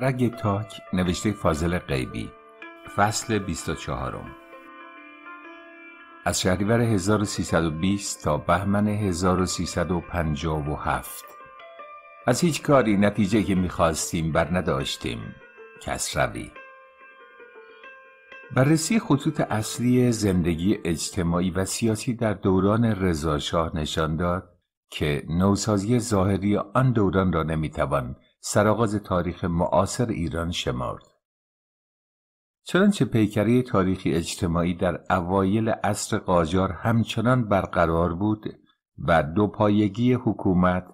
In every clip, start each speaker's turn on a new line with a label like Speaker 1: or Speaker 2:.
Speaker 1: رگ تاک نوشته فاضل غیبی فصل 24 از شهریور 1320 تا بهمن 1357 از هیچ کاری نتیجه که میخواستیم بر نداشتیم روی بررسی خطوط اصلی زندگی اجتماعی و سیاسی در دوران رضاشاه نشان داد که نوسازی ظاهری آن دوران را نمیتوان سرآغاز تاریخ معاصر ایران شمارد چنانچه پیکری تاریخی اجتماعی در اوایل عصر قاجار همچنان برقرار بود و دوپایگی حکومت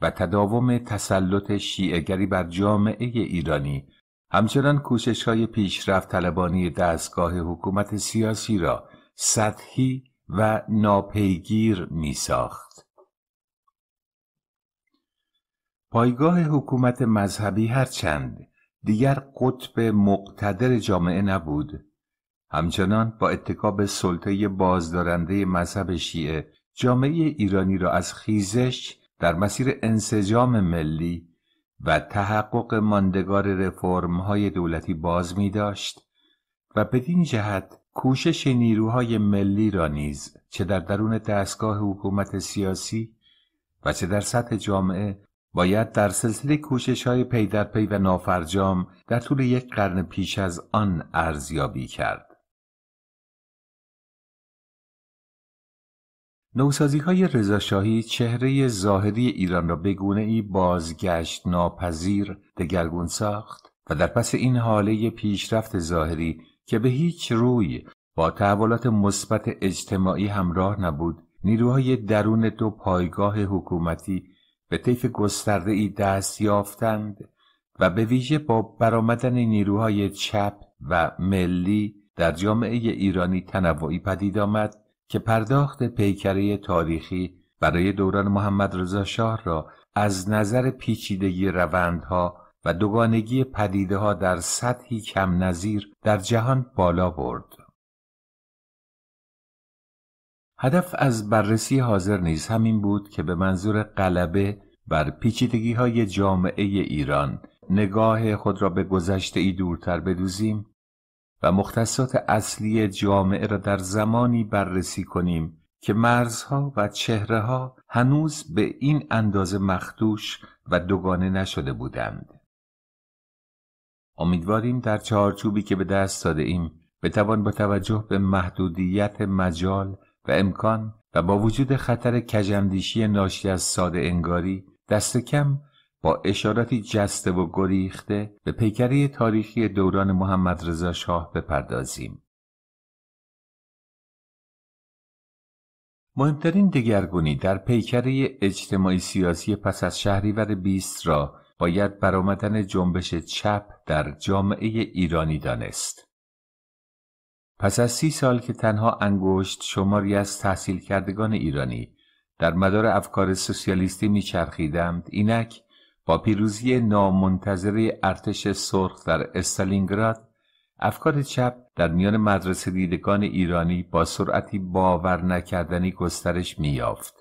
Speaker 1: و تداوم تسلط شیعهگری بر جامعه ایرانی همچنان کوشش های پیشرفت طلبانی دستگاه حکومت سیاسی را سطحی و ناپیگیر می ساخت. پایگاه حکومت مذهبی هرچند دیگر قطب مقتدر جامعه نبود همچنان با اتکاب سلطه بازدارنده مذهب شیعه جامعه ایرانی را از خیزش در مسیر انسجام ملی و تحقق ماندگار رفرم های دولتی باز می داشت و بدین جهت کوشش نیروهای ملی را نیز چه در درون دستگاه حکومت سیاسی و چه در سطح جامعه باید در سلسله کوشش های پی و نافرجام در طول یک قرن پیش از آن ارزیابی کرد. نوسازی های رضاشاهی چهره ظاهری ایران را به ای بازگشت ناپذیر دگرگون ساخت و در پس این حاله پیشرفت ظاهری که به هیچ روی با تحولات مثبت اجتماعی همراه نبود نیروهای درون دو پایگاه حکومتی به طیف گسترده ای دست یافتند و به ویژه با برآمدن نیروهای چپ و ملی در جامعه ایرانی تنوعی پدید آمد که پرداخت پیکره تاریخی برای دوران محمد رضا شاه را از نظر پیچیدگی روندها و دوگانگی پدیده ها در سطحی کم نظیر در جهان بالا برد. هدف از بررسی حاضر نیز همین بود که به منظور غلبه بر پیچیدگی های جامعه ایران نگاه خود را به گذشته ای دورتر بدوزیم و مختصات اصلی جامعه را در زمانی بررسی کنیم که مرزها و چهره ها هنوز به این اندازه مخدوش و دوگانه نشده بودند. امیدواریم در چهارچوبی که به دست داده ایم بتوان با توجه به محدودیت مجال و امکان و با وجود خطر کجمدیشی ناشی از ساده انگاری دست کم با اشاراتی جسته و گریخته به پیکره تاریخی دوران محمد رضا شاه بپردازیم. مهمترین دگرگونی در پیکره اجتماعی سیاسی پس از شهریور 20 را باید برآمدن جنبش چپ در جامعه ایرانی دانست. پس از سی سال که تنها انگشت شماری از تحصیل کردگان ایرانی در مدار افکار سوسیالیستی میچرخیدند اینک با پیروزی نامنتظره ارتش سرخ در استالینگراد افکار چپ در میان مدرسه دیدگان ایرانی با سرعتی باور نکردنی گسترش مییافت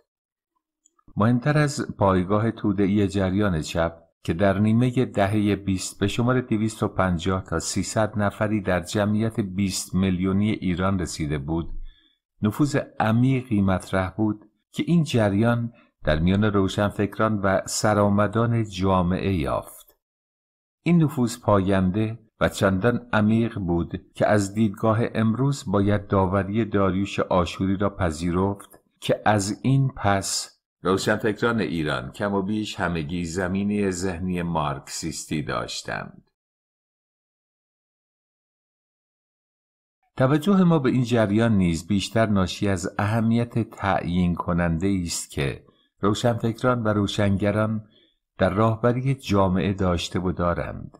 Speaker 1: مهمتر از پایگاه تودهای جریان چپ که در نیمه دهه 20 به شمار 250 تا 300 نفری در جمعیت 20 میلیونی ایران رسیده بود نفوذ عمیقی مطرح بود که این جریان در میان روشنفکران و سرآمدان جامعه یافت این نفوذ پاینده و چندان عمیق بود که از دیدگاه امروز باید داوری داریوش آشوری را پذیرفت که از این پس روشنفکران ایران کم و بیش همگی زمینه ذهنی مارکسیستی داشتند. توجه ما به این جریان نیز بیشتر ناشی از اهمیت تعیین کننده است که روشنفکران و روشنگران در راهبری جامعه داشته و دارند.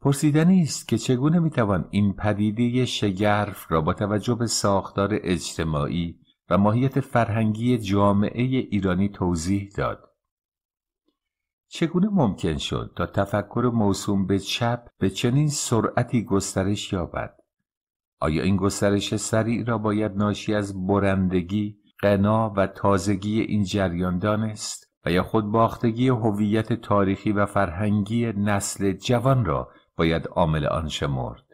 Speaker 1: پرسیدنی است که چگونه میتوان این پدیده شگرف را با توجه به ساختار اجتماعی و ماهیت فرهنگی جامعه ایرانی توضیح داد. چگونه ممکن شد تا تفکر موسوم به چپ به چنین سرعتی گسترش یابد؟ آیا این گسترش سریع را باید ناشی از برندگی، غنا و تازگی این جریان دانست و یا خود باختگی هویت تاریخی و فرهنگی نسل جوان را باید عامل آن شمرد؟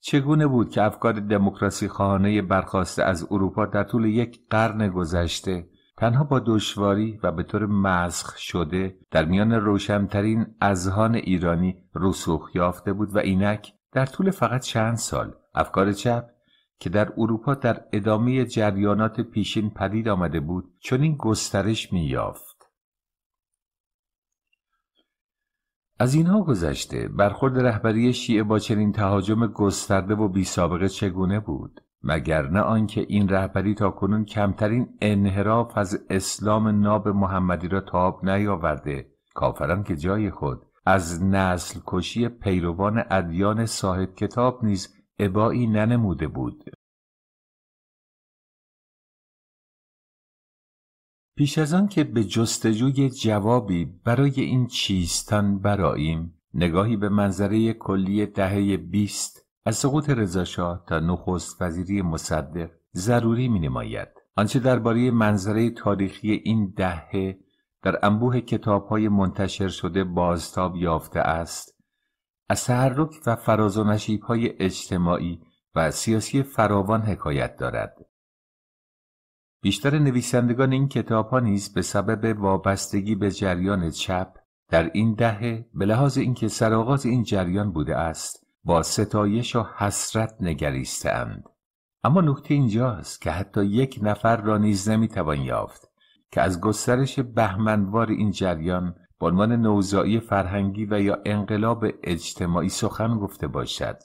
Speaker 1: چگونه بود که افکار دموکراسی خانه برخواسته از اروپا در طول یک قرن گذشته تنها با دشواری و به طور مسخ شده در میان روشنترین اذهان ایرانی رسوخ یافته بود و اینک در طول فقط چند سال افکار چپ که در اروپا در ادامه جریانات پیشین پدید آمده بود چنین گسترش می‌یافت از اینها گذشته برخورد رهبری شیعه با چنین تهاجم گسترده و بی چگونه بود مگر نه آنکه این رهبری تا کنون کمترین انحراف از اسلام ناب محمدی را تاب نیاورده کافران که جای خود از نسل کشی پیروان ادیان صاحب کتاب نیز عبایی ننموده بود پیش از آن که به جستجوی جوابی برای این چیستان براییم نگاهی به منظره کلی دهه 20 از سقوط رضاشاه تا نخست وزیری مصدق ضروری می نماید. آنچه درباره منظره تاریخی این دهه در انبوه کتابهای منتشر شده بازتاب یافته است از تحرک و فراز و نشیبهای اجتماعی و سیاسی فراوان حکایت دارد بیشتر نویسندگان این کتاب ها نیز به سبب وابستگی به جریان چپ در این دهه به لحاظ اینکه سرآغاز این جریان بوده است با ستایش و حسرت نگریستند اما نکته اینجاست که حتی یک نفر را نیز نمیتوان یافت که از گسترش بهمنوار این جریان به عنوان نوزایی فرهنگی و یا انقلاب اجتماعی سخن گفته باشد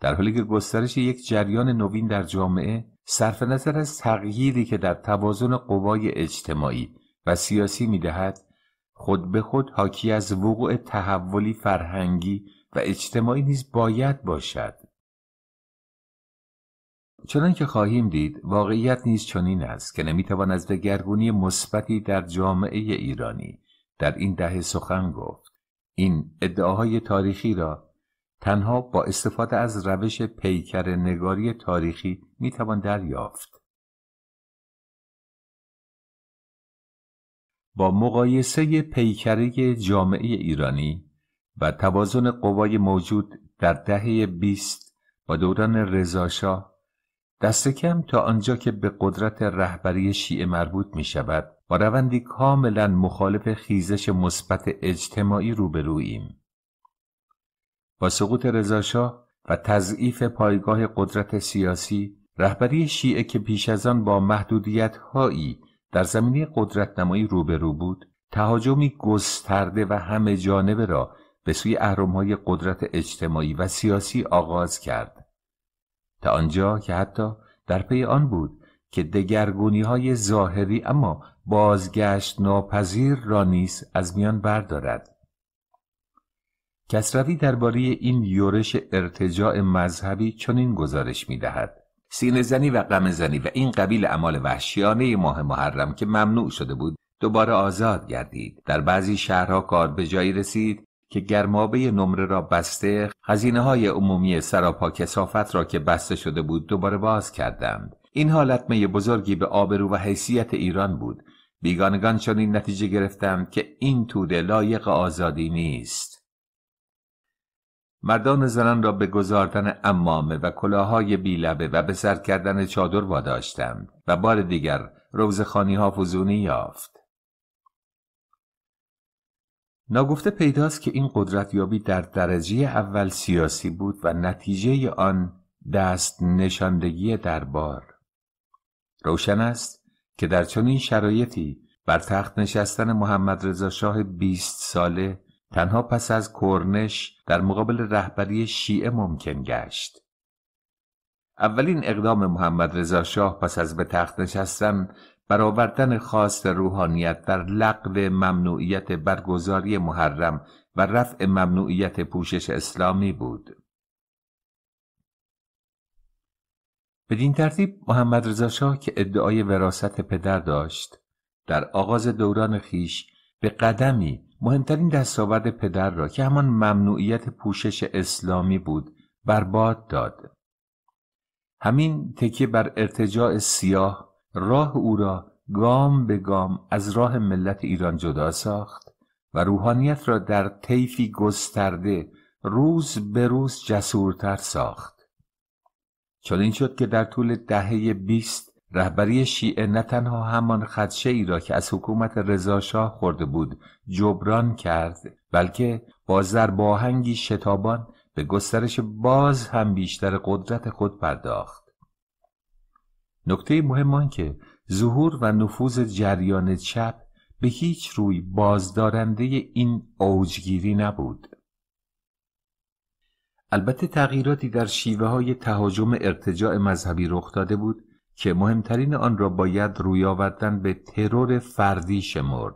Speaker 1: در حالی که گسترش یک جریان نوین در جامعه صرف نظر از تغییری که در توازن قوای اجتماعی و سیاسی دهد خود به خود حاکی از وقوع تحولی فرهنگی و اجتماعی نیز باید باشد چنان که خواهیم دید واقعیت نیز چنین است که نمیتوان از دگرگونی مثبتی در جامعه ایرانی در این دهه سخن گفت این ادعاهای تاریخی را تنها با استفاده از روش پیکر نگاری تاریخی می توان دریافت. با مقایسه پیکره جامعه ایرانی و توازن قوای موجود در دهه 20 با دوران رضاشاه دست کم تا آنجا که به قدرت رهبری شیعه مربوط می شود با روندی کاملا مخالف خیزش مثبت اجتماعی روبروییم با سقوط رضاشاه و تضعیف پایگاه قدرت سیاسی رهبری شیعه که پیش از آن با محدودیت هایی در زمینه نمایی روبرو بود تهاجمی گسترده و همه جانبه را به سوی احرام های قدرت اجتماعی و سیاسی آغاز کرد تا آنجا که حتی در پی آن بود که دگرگونی های ظاهری اما بازگشت ناپذیر را نیز از میان بردارد کسروی درباره این یورش ارتجاع مذهبی چنین گزارش می دهد سینه زنی و غم زنی و این قبیل اعمال وحشیانه ماه محرم که ممنوع شده بود دوباره آزاد گردید در بعضی شهرها کار به جایی رسید که گرمابه نمره را بسته خزینه های عمومی سراپا کسافت را که بسته شده بود دوباره باز کردند این حالت می بزرگی به آبرو و حیثیت ایران بود بیگانگان چنین نتیجه گرفتند که این توده لایق آزادی نیست مردان زنان را به گذاردن امامه و کلاهای بیلبه و به سر کردن چادر واداشتند و بار دیگر روزخانی ها فزونی یافت ناگفته پیداست که این قدرت یابی در درجه اول سیاسی بود و نتیجه آن دست نشاندگی دربار روشن است که در چنین شرایطی بر تخت نشستن محمد رضا شاه 20 ساله تنها پس از کرنش در مقابل رهبری شیعه ممکن گشت اولین اقدام محمد رضا شاه پس از به تخت نشستن برآوردن خواست روحانیت در لغو ممنوعیت برگزاری محرم و رفع ممنوعیت پوشش اسلامی بود بدین ترتیب محمد رضا شاه که ادعای وراست پدر داشت در آغاز دوران خیش به قدمی مهمترین دستاورد پدر را که همان ممنوعیت پوشش اسلامی بود بر داد همین تکیه بر ارتجاع سیاه راه او را گام به گام از راه ملت ایران جدا ساخت و روحانیت را در طیفی گسترده روز به روز جسورتر ساخت چون این شد که در طول دهه 20 رهبری شیعه نه تنها همان خدشه ای را که از حکومت رضاشاه خورده بود جبران کرد بلکه با ضرباهنگی شتابان به گسترش باز هم بیشتر قدرت خود پرداخت نکته مهم که ظهور و نفوذ جریان چپ به هیچ روی بازدارنده این اوجگیری نبود البته تغییراتی در شیوه های تهاجم ارتجاع مذهبی رخ داده بود که مهمترین آن را باید روی آوردن به ترور فردی شمرد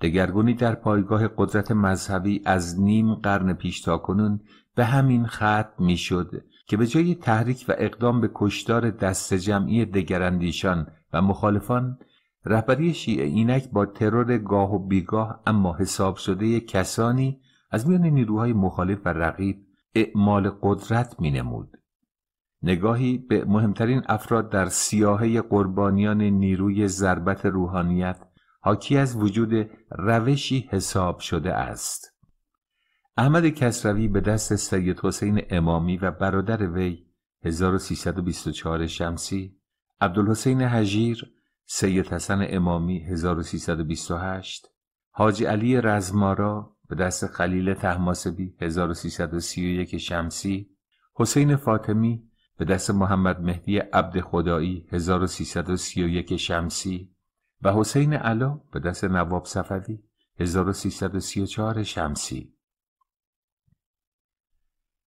Speaker 1: دگرگونی در پایگاه قدرت مذهبی از نیم قرن پیش تا کنون به همین خط میشد که به جای تحریک و اقدام به کشتار دست جمعی دگراندیشان و مخالفان رهبری شیعه اینک با ترور گاه و بیگاه اما حساب شده کسانی از میان نیروهای مخالف و رقیب اعمال قدرت می نمود. نگاهی به مهمترین افراد در سیاهه قربانیان نیروی ضربت روحانیت حاکی از وجود روشی حساب شده است احمد کسروی به دست سید حسین امامی و برادر وی 1324 شمسی عبدالحسین حجیر سید حسن امامی 1328 حاج علی رزمارا به دست خلیل تحماسبی 1331 شمسی حسین فاطمی به دست محمد مهدی عبد خدایی 1331 شمسی و حسین علا به دست نواب صفوی 1334 شمسی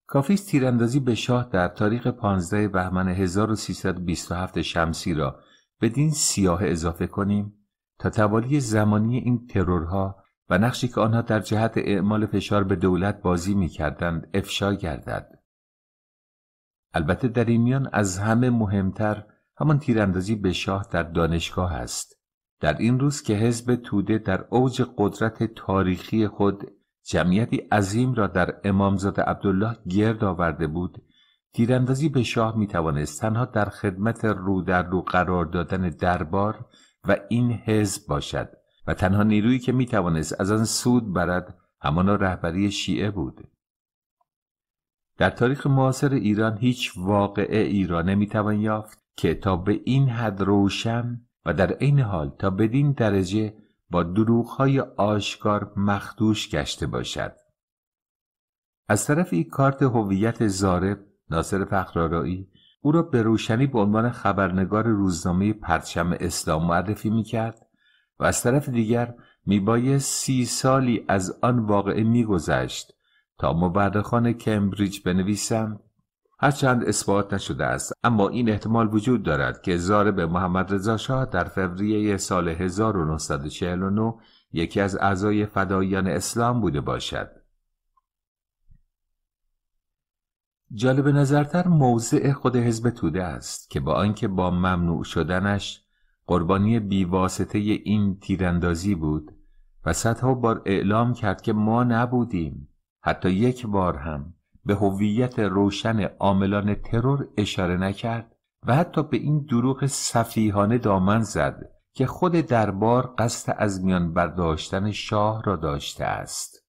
Speaker 1: کافیس تیراندازی به شاه در تاریخ 15 بهمن 1327 شمسی را بدین سیاه اضافه کنیم تا توالی زمانی این ترورها و نقشی که آنها در جهت اعمال فشار به دولت بازی می کردند افشا گردد. البته در این میان از همه مهمتر همان تیراندازی به شاه در دانشگاه است در این روز که حزب توده در اوج قدرت تاریخی خود جمعیتی عظیم را در امامزاده عبدالله گرد آورده بود تیراندازی به شاه می توانست تنها در خدمت رو در رو قرار دادن دربار و این حزب باشد و تنها نیرویی که می توانست از آن سود برد همان رهبری شیعه بود در تاریخ معاصر ایران هیچ واقعه را نمیتوان یافت که تا به این حد روشن و در عین حال تا بدین درجه با دروغهای آشکار مخدوش گشته باشد از این کارت هویت زارب ناصر فخرارایی او را به روشنی به عنوان خبرنگار روزنامه پرچم اسلام معرفی میکرد و از طرف دیگر میبایست سی سالی از آن واقعه میگذشت تا مورخان کمبریج بنویسم هرچند اثبات نشده است اما این احتمال وجود دارد که به محمد رضا شاه در فوریه سال 1949 یکی از اعضای فدایان اسلام بوده باشد جالب نظرتر موضع خود حزب توده است که با آنکه با ممنوع شدنش قربانی بیواسطه این تیراندازی بود و صدها بار اعلام کرد که ما نبودیم حتی یک بار هم به هویت روشن عاملان ترور اشاره نکرد و حتی به این دروغ صفیحانه دامن زد که خود دربار قصد از میان برداشتن شاه را داشته است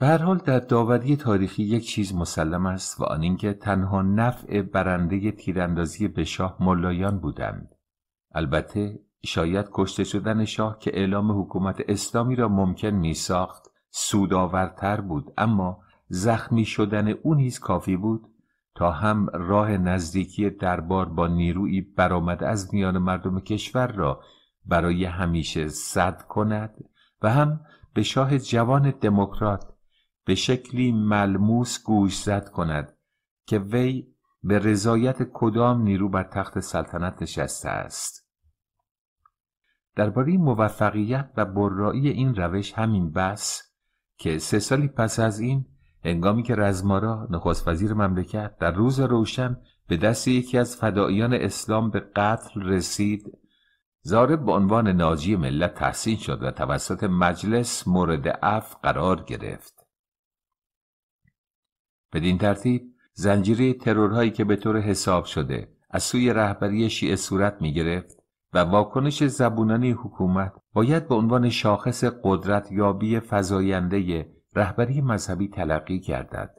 Speaker 1: به هر حال در داوری تاریخی یک چیز مسلم است و آن اینکه تنها نفع برنده تیراندازی به شاه ملایان بودند البته شاید کشته شدن شاه که اعلام حکومت اسلامی را ممکن می ساخت سودآورتر بود اما زخمی شدن او نیز کافی بود تا هم راه نزدیکی دربار با نیرویی برآمده از میان مردم کشور را برای همیشه سد کند و هم به شاه جوان دموکرات به شکلی ملموس گوش زد کند که وی به رضایت کدام نیرو بر تخت سلطنت نشسته است درباره موفقیت و برایی این روش همین بس که سه سالی پس از این هنگامی که رزمارا نخست وزیر مملکت در روز روشن به دست یکی از فدایان اسلام به قتل رسید زارب به عنوان ناجی ملت تحسین شد و توسط مجلس مورد اف قرار گرفت بدین ترتیب زنجیره ترورهایی که به طور حساب شده از سوی رهبری شیعه صورت می گرفت و واکنش زبونانی حکومت باید به عنوان شاخص قدرت یابی فزاینده رهبری مذهبی تلقی گردد.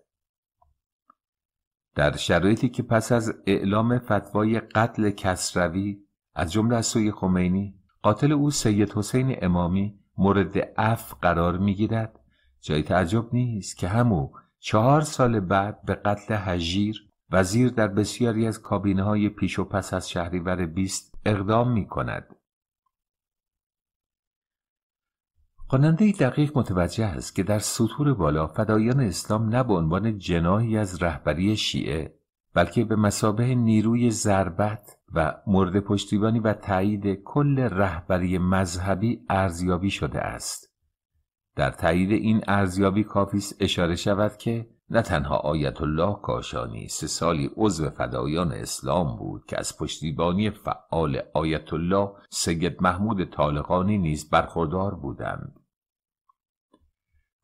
Speaker 1: در شرایطی که پس از اعلام فتوای قتل کسروی از جمله از سوی خمینی قاتل او سید حسین امامی مورد اف قرار گیرد جای تعجب نیست که همو چهار سال بعد به قتل هجیر وزیر در بسیاری از کابینه های پیش و پس از شهریور بیست اقدام می کند. خواننده دقیق متوجه است که در سطور بالا فدایان اسلام نه به عنوان جناهی از رهبری شیعه بلکه به مسابه نیروی ضربت و مورد پشتیبانی و تایید کل رهبری مذهبی ارزیابی شده است در تایید این ارزیابی کافی است اشاره شود که نه تنها آیت الله کاشانی سه سالی عضو فدایان اسلام بود که از پشتیبانی فعال آیت الله سید محمود طالقانی نیز برخوردار بودند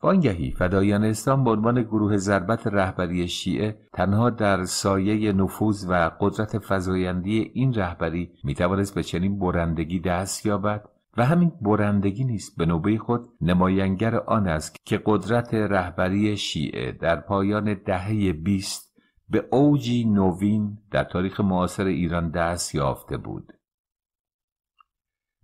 Speaker 1: وانگهی فدایان اسلام به عنوان گروه ضربت رهبری شیعه تنها در سایه نفوذ و قدرت فضایندی این رهبری میتوانست به چنین برندگی دست یابد و همین برندگی نیست به نوبه خود نماینگر آن است که قدرت رهبری شیعه در پایان دهه 20 به اوجی نوین در تاریخ معاصر ایران دست یافته بود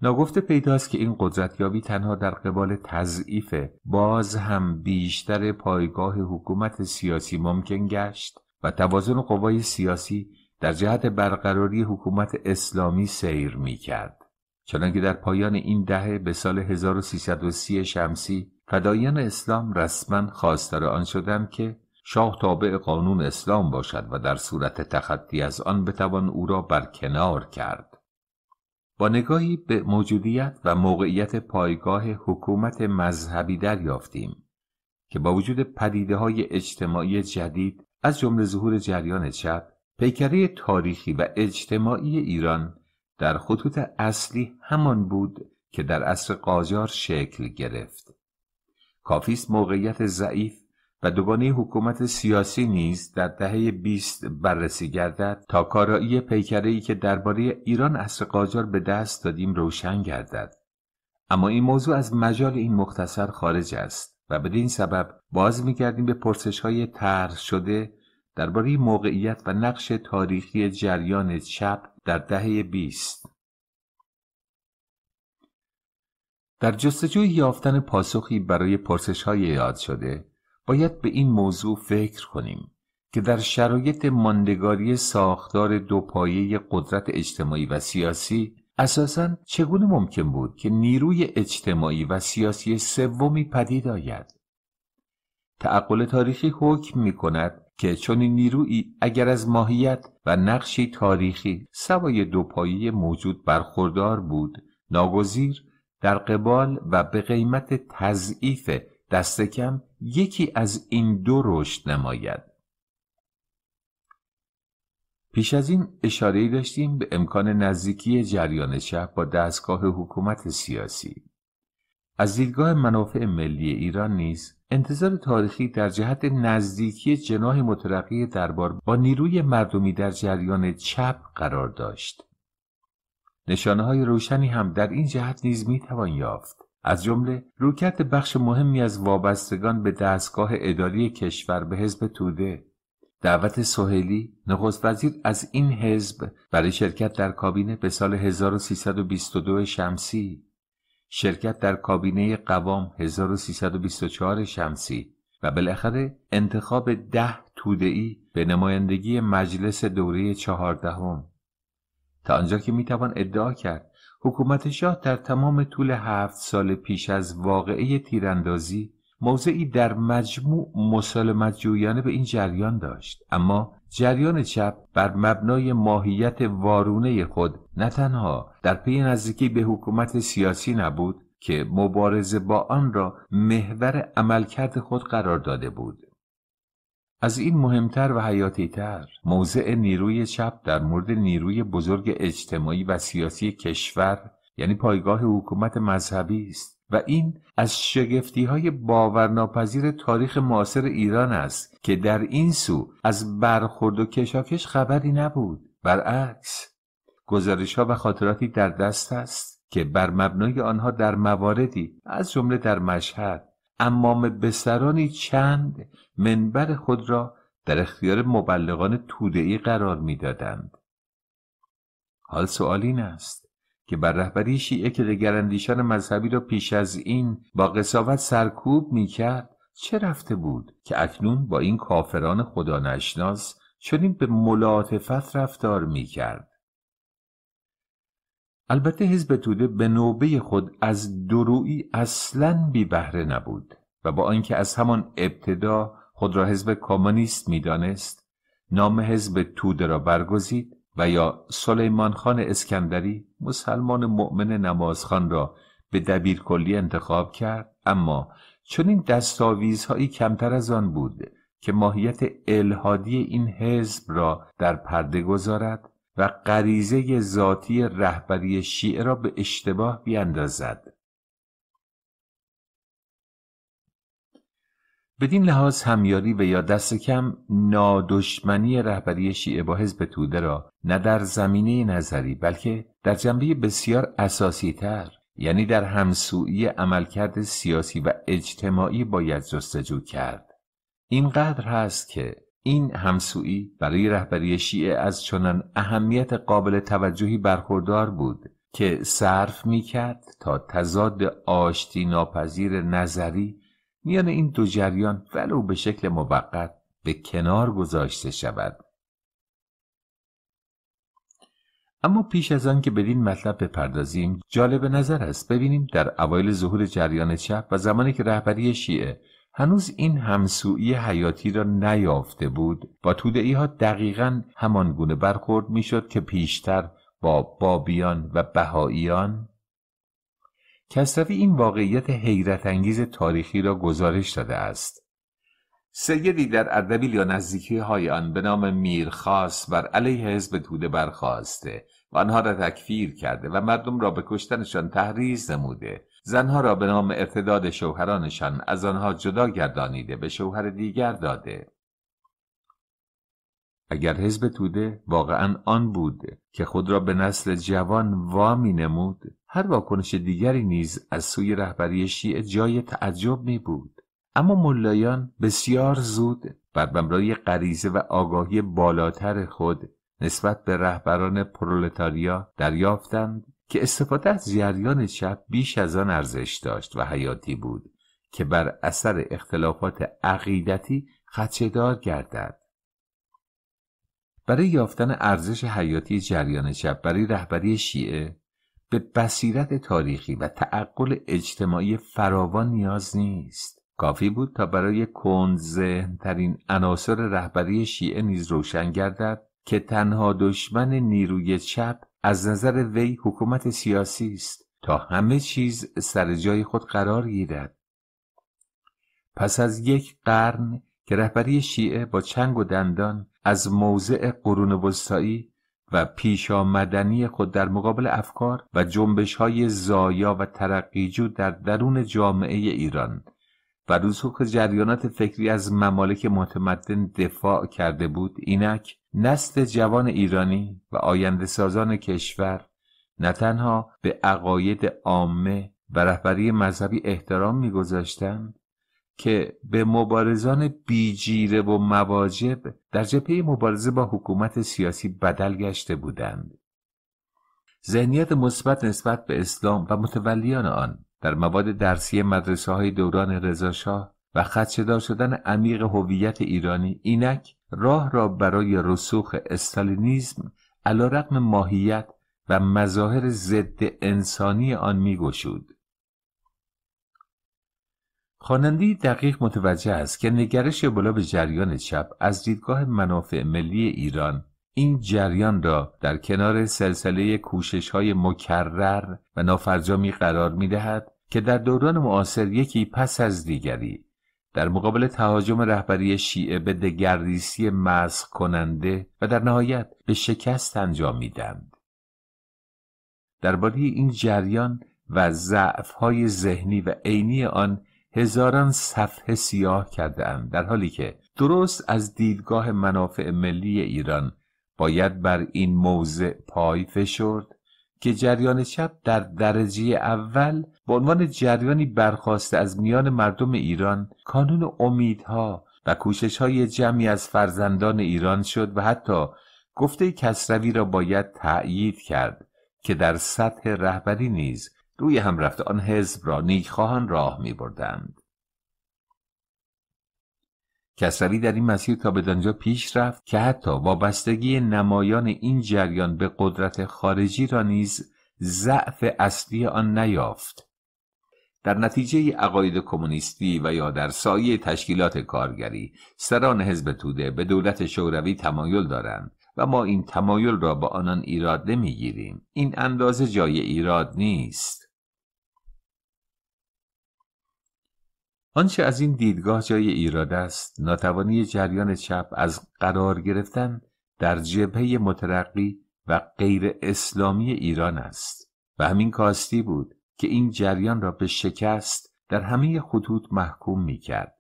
Speaker 1: ناگفته پیداست که این قدرتیابی تنها در قبال تضعیف باز هم بیشتر پایگاه حکومت سیاسی ممکن گشت و توازن قوای سیاسی در جهت برقراری حکومت اسلامی سیر می کرد. چنانکه در پایان این دهه به سال 1330 شمسی فدایان اسلام رسما خواستار آن شدند که شاه تابع قانون اسلام باشد و در صورت تخطی از آن بتوان او را برکنار کرد با نگاهی به موجودیت و موقعیت پایگاه حکومت مذهبی دریافتیم که با وجود پدیده های اجتماعی جدید از جمله ظهور جریان چپ پیکره تاریخی و اجتماعی ایران در خطوط اصلی همان بود که در عصر قاجار شکل گرفت کافیست موقعیت ضعیف و دوگانه حکومت سیاسی نیز در دهه 20 بررسی گردد تا کارایی ای که درباره ایران عصر قاجار به دست دادیم روشن گردد اما این موضوع از مجال این مختصر خارج است و بدین سبب باز میگردیم به پرسش های طرح شده درباره موقعیت و نقش تاریخی جریان چپ در دهه 20 در جستجوی یافتن پاسخی برای پرسش های یاد شده باید به این موضوع فکر کنیم که در شرایط ماندگاری ساختار دوپایه قدرت اجتماعی و سیاسی اساسا چگونه ممکن بود که نیروی اجتماعی و سیاسی سومی پدید آید؟ تعقل تاریخی حکم می کند که چون این اگر از ماهیت و نقشی تاریخی سوای دوپایی موجود برخوردار بود ناگزیر در قبال و به قیمت تضعیف دست کم یکی از این دو رشد نماید پیش از این اشاره داشتیم به امکان نزدیکی جریان شهر با دستگاه حکومت سیاسی از دیدگاه منافع ملی ایران نیز انتظار تاریخی در جهت نزدیکی جناح مترقی دربار با نیروی مردمی در جریان چپ قرار داشت. نشانه های روشنی هم در این جهت نیز می توان یافت. از جمله روکت بخش مهمی از وابستگان به دستگاه اداری کشور به حزب توده دعوت سوهلی نخست وزیر از این حزب برای شرکت در کابینه به سال 1322 شمسی شرکت در کابینه قوام 1324 شمسی و بالاخره انتخاب ده تودهای به نمایندگی مجلس دوره چهاردهم تا آنجا که میتوان ادعا کرد حکومت شاه در تمام طول هفت سال پیش از واقعه تیراندازی موضعی در مجموع مسالمت جویانه به این جریان داشت اما جریان چپ بر مبنای ماهیت وارونه خود نه تنها در پی نزدیکی به حکومت سیاسی نبود که مبارزه با آن را محور عملکرد خود قرار داده بود از این مهمتر و حیاتیتر موضع نیروی چپ در مورد نیروی بزرگ اجتماعی و سیاسی کشور یعنی پایگاه حکومت مذهبی است و این از شگفتی های باورناپذیر تاریخ معاصر ایران است که در این سو از برخورد و کشاکش خبری نبود برعکس گزارش ها و خاطراتی در دست است که بر مبنای آنها در مواردی از جمله در مشهد امام بسرانی چند منبر خود را در اختیار مبلغان تودهای قرار میدادند حال سوال این است که بر رهبری شیعه که دگراندیشان مذهبی را پیش از این با قصاوت سرکوب میکرد چه رفته بود که اکنون با این کافران خدا نشناس چنین به ملاطفت رفتار میکرد البته حزب توده به نوبه خود از درویی اصلا بی بهره نبود و با آنکه از همان ابتدا خود را حزب کمونیست میدانست نام حزب توده را برگزید و یا سلیمان خان اسکندری مسلمان مؤمن نمازخان را به دبیر کلی انتخاب کرد اما چون این دستاویزهایی کمتر از آن بود که ماهیت الهادی این حزب را در پرده گذارد و غریزه ذاتی رهبری شیعه را به اشتباه بیاندازد بدین لحاظ همیاری و یا دست کم نادشمنی رهبری شیعه با حزب توده را نه در زمینه نظری بلکه در جنبه بسیار اساسی تر یعنی در همسویی عملکرد سیاسی و اجتماعی باید جستجو کرد اینقدر هست که این همسویی برای رهبری شیعه از چنان اهمیت قابل توجهی برخوردار بود که صرف می کرد تا تضاد آشتی ناپذیر نظری میان این دو جریان ولو به شکل موقت به کنار گذاشته شود اما پیش از آن که بدین مطلب بپردازیم جالب نظر است ببینیم در اوایل ظهور جریان چپ و زمانی که رهبری شیعه هنوز این همسویی حیاتی را نیافته بود با توده ها دقیقا همان گونه برخورد میشد که پیشتر با بابیان و بهاییان کسروی این واقعیت حیرت انگیز تاریخی را گزارش داده است سیدی در اردبیل یا نزدیکی های آن به نام میرخاس بر علیه حزب توده برخواسته و آنها را تکفیر کرده و مردم را به کشتنشان تحریز نموده زنها را به نام ارتداد شوهرانشان از آنها جدا گردانیده به شوهر دیگر داده اگر حزب توده واقعا آن بود که خود را به نسل جوان وامی نمود هر واکنش دیگری نیز از سوی رهبری شیعه جای تعجب می بود اما ملایان بسیار زود بر مبنای غریزه و آگاهی بالاتر خود نسبت به رهبران پرولتاریا دریافتند که استفاده از جریان چپ بیش از آن ارزش داشت و حیاتی بود که بر اثر اختلافات عقیدتی خدشهدار گردد برای یافتن ارزش حیاتی جریان چپ برای رهبری شیعه به بصیرت تاریخی و تعقل اجتماعی فراوان نیاز نیست کافی بود تا برای کند ترین عناصر رهبری شیعه نیز روشن گردد که تنها دشمن نیروی چپ از نظر وی حکومت سیاسی است تا همه چیز سر جای خود قرار گیرد پس از یک قرن که رهبری شیعه با چنگ و دندان از موضع قرون وسطایی و پیش خود در مقابل افکار و جنبش های زایا و ترقیجو در درون جامعه ایران و رسوخ جریانات فکری از ممالک متمدن دفاع کرده بود اینک نسل جوان ایرانی و آینده سازان کشور نه تنها به عقاید عامه و رهبری مذهبی احترام میگذاشتند که به مبارزان بیجیره و مواجب در جبهه مبارزه با حکومت سیاسی بدل گشته بودند ذهنیت مثبت نسبت به اسلام و متولیان آن در مواد درسی مدرسه های دوران رضاشاه و خدشهدار شدن عمیق هویت ایرانی اینک راه را برای رسوخ استالینیزم علیرغم ماهیت و مظاهر ضد انسانی آن میگشود خواننده دقیق متوجه است که نگرش بالا به جریان چپ از دیدگاه منافع ملی ایران این جریان را در کنار سلسله کوشش های مکرر و نافرجامی قرار می دهد که در دوران معاصر یکی پس از دیگری در مقابل تهاجم رهبری شیعه به دگردیسی مسخ کننده و در نهایت به شکست انجام میدند. درباره این جریان و های ذهنی و عینی آن هزاران صفحه سیاه کردهاند در حالی که درست از دیدگاه منافع ملی ایران باید بر این موضع پای فشرد که جریان چپ در درجه اول به عنوان جریانی برخواسته از میان مردم ایران کانون امیدها و کوشش های جمعی از فرزندان ایران شد و حتی گفته کسروی را باید تأیید کرد که در سطح رهبری نیز روی هم رفته آن حزب را نیکخواهان راه می بردند. کسری در این مسیر تا بدانجا پیش رفت که حتی وابستگی نمایان این جریان به قدرت خارجی را نیز ضعف اصلی آن نیافت در نتیجه عقاید کمونیستی و یا در سایه تشکیلات کارگری سران حزب توده به دولت شوروی تمایل دارند و ما این تمایل را به آنان ایراد نمیگیریم این اندازه جای ایراد نیست آنچه از این دیدگاه جای ایراد است ناتوانی جریان چپ از قرار گرفتن در جبهه مترقی و غیر اسلامی ایران است و همین کاستی بود که این جریان را به شکست در همه خطوط محکوم می کرد.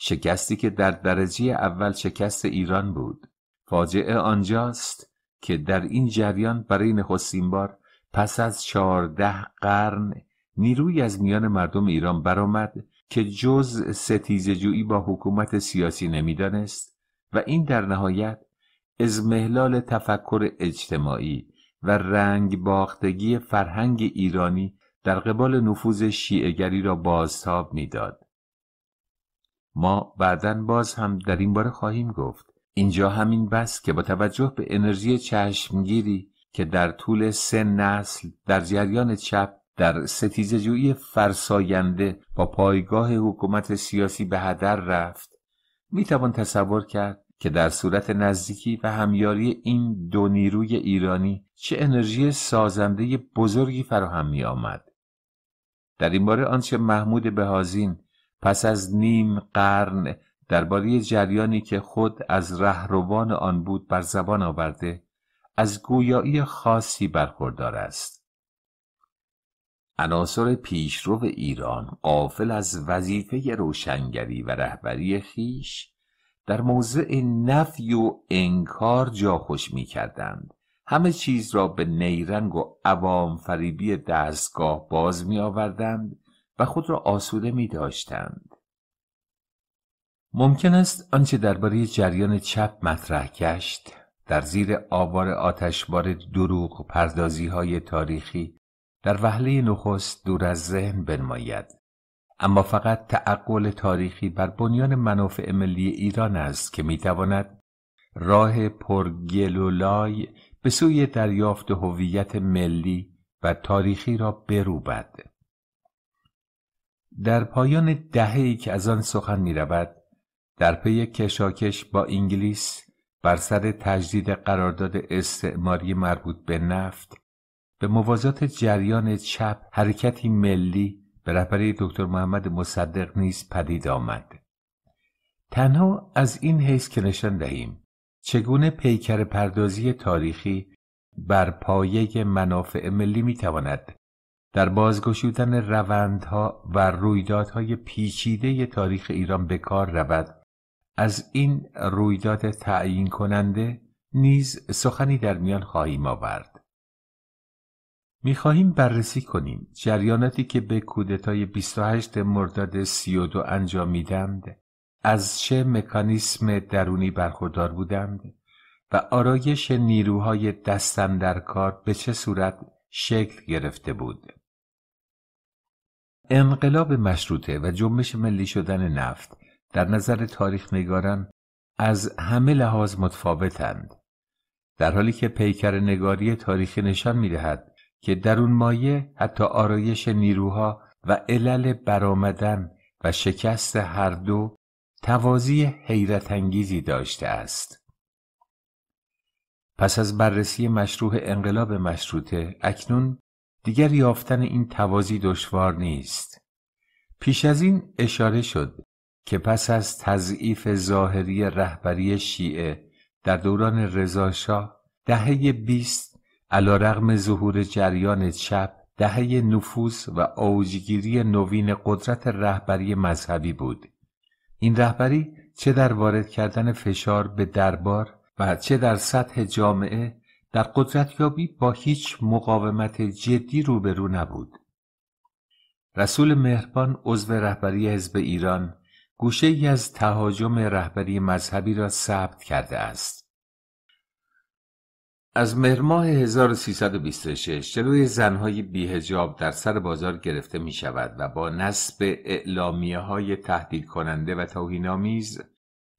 Speaker 1: شکستی که در درجه اول شکست ایران بود فاجعه آنجاست که در این جریان برای نخستین بار پس از چهارده قرن نیروی از میان مردم ایران برآمد که جز جویی با حکومت سیاسی نمیدانست و این در نهایت محلال تفکر اجتماعی و رنگ باختگی فرهنگ ایرانی در قبال نفوذ شیعگری را بازتاب میداد. ما بعدا باز هم در این باره خواهیم گفت. اینجا همین بس که با توجه به انرژی چشمگیری که در طول سه نسل در جریان چپ در جویی فرساینده با پایگاه حکومت سیاسی به هدر رفت می توان تصور کرد که در صورت نزدیکی و همیاری این دو نیروی ایرانی چه انرژی سازنده بزرگی فراهم می آمد. در این باره آنچه محمود بهازین پس از نیم قرن درباره جریانی که خود از رهروان آن بود بر زبان آورده از گویایی خاصی برخوردار است عناصر پیشرو ایران قافل از وظیفه روشنگری و رهبری خیش در موضع نفی و انکار جا خوش می کردند. همه چیز را به نیرنگ و عوام فریبی دستگاه باز می آوردند و خود را آسوده می داشتند. ممکن است آنچه درباره جریان چپ مطرح گشت در زیر آوار آتشبار دروغ پردازی های تاریخی در وهله نخست دور از ذهن بنماید اما فقط تعقل تاریخی بر بنیان منافع ملی ایران است که میتواند راه پرگلولای به سوی دریافت هویت ملی و تاریخی را بروبد در پایان دهه‌ای که از آن سخن می رود در پی کشاکش با انگلیس بر سر تجدید قرارداد استعماری مربوط به نفت به موازات جریان چپ حرکتی ملی به رهبری دکتر محمد مصدق نیز پدید آمد تنها از این حیث که نشان دهیم چگونه پیکر پردازی تاریخی بر پایه منافع ملی میتواند در بازگشودن روندها و رویدادهای پیچیده تاریخ ایران به کار رود از این رویداد تعیین کننده نیز سخنی در میان خواهیم آورد میخواهیم بررسی کنیم جریاناتی که به کودتای 28 مرداد 32 انجامیدند از چه مکانیسم درونی برخوردار بودند و آرایش نیروهای دستم در کار به چه صورت شکل گرفته بود انقلاب مشروطه و جنبش ملی شدن نفت در نظر تاریخ نگاران از همه لحاظ متفاوتند در حالی که پیکر نگاری تاریخی نشان میدهد که در اون مایه حتی آرایش نیروها و علل برآمدن و شکست هر دو توازی حیرت انگیزی داشته است. پس از بررسی مشروع انقلاب مشروطه اکنون دیگر یافتن این توازی دشوار نیست. پیش از این اشاره شد که پس از تضعیف ظاهری رهبری شیعه در دوران رضاشاه دهه 20 رغم ظهور جریان چپ دهه نفوس و اوجگیری نوین قدرت رهبری مذهبی بود این رهبری چه در وارد کردن فشار به دربار و چه در سطح جامعه در قدرت یابی با هیچ مقاومت جدی روبرو نبود رسول مهربان عضو رهبری حزب ایران گوشه ای از تهاجم رهبری مذهبی را ثبت کرده است از مهرماه 1326 جلوی زنهای بیهجاب در سر بازار گرفته می شود و با نصب اعلامیه های تهدید کننده و توهینآمیز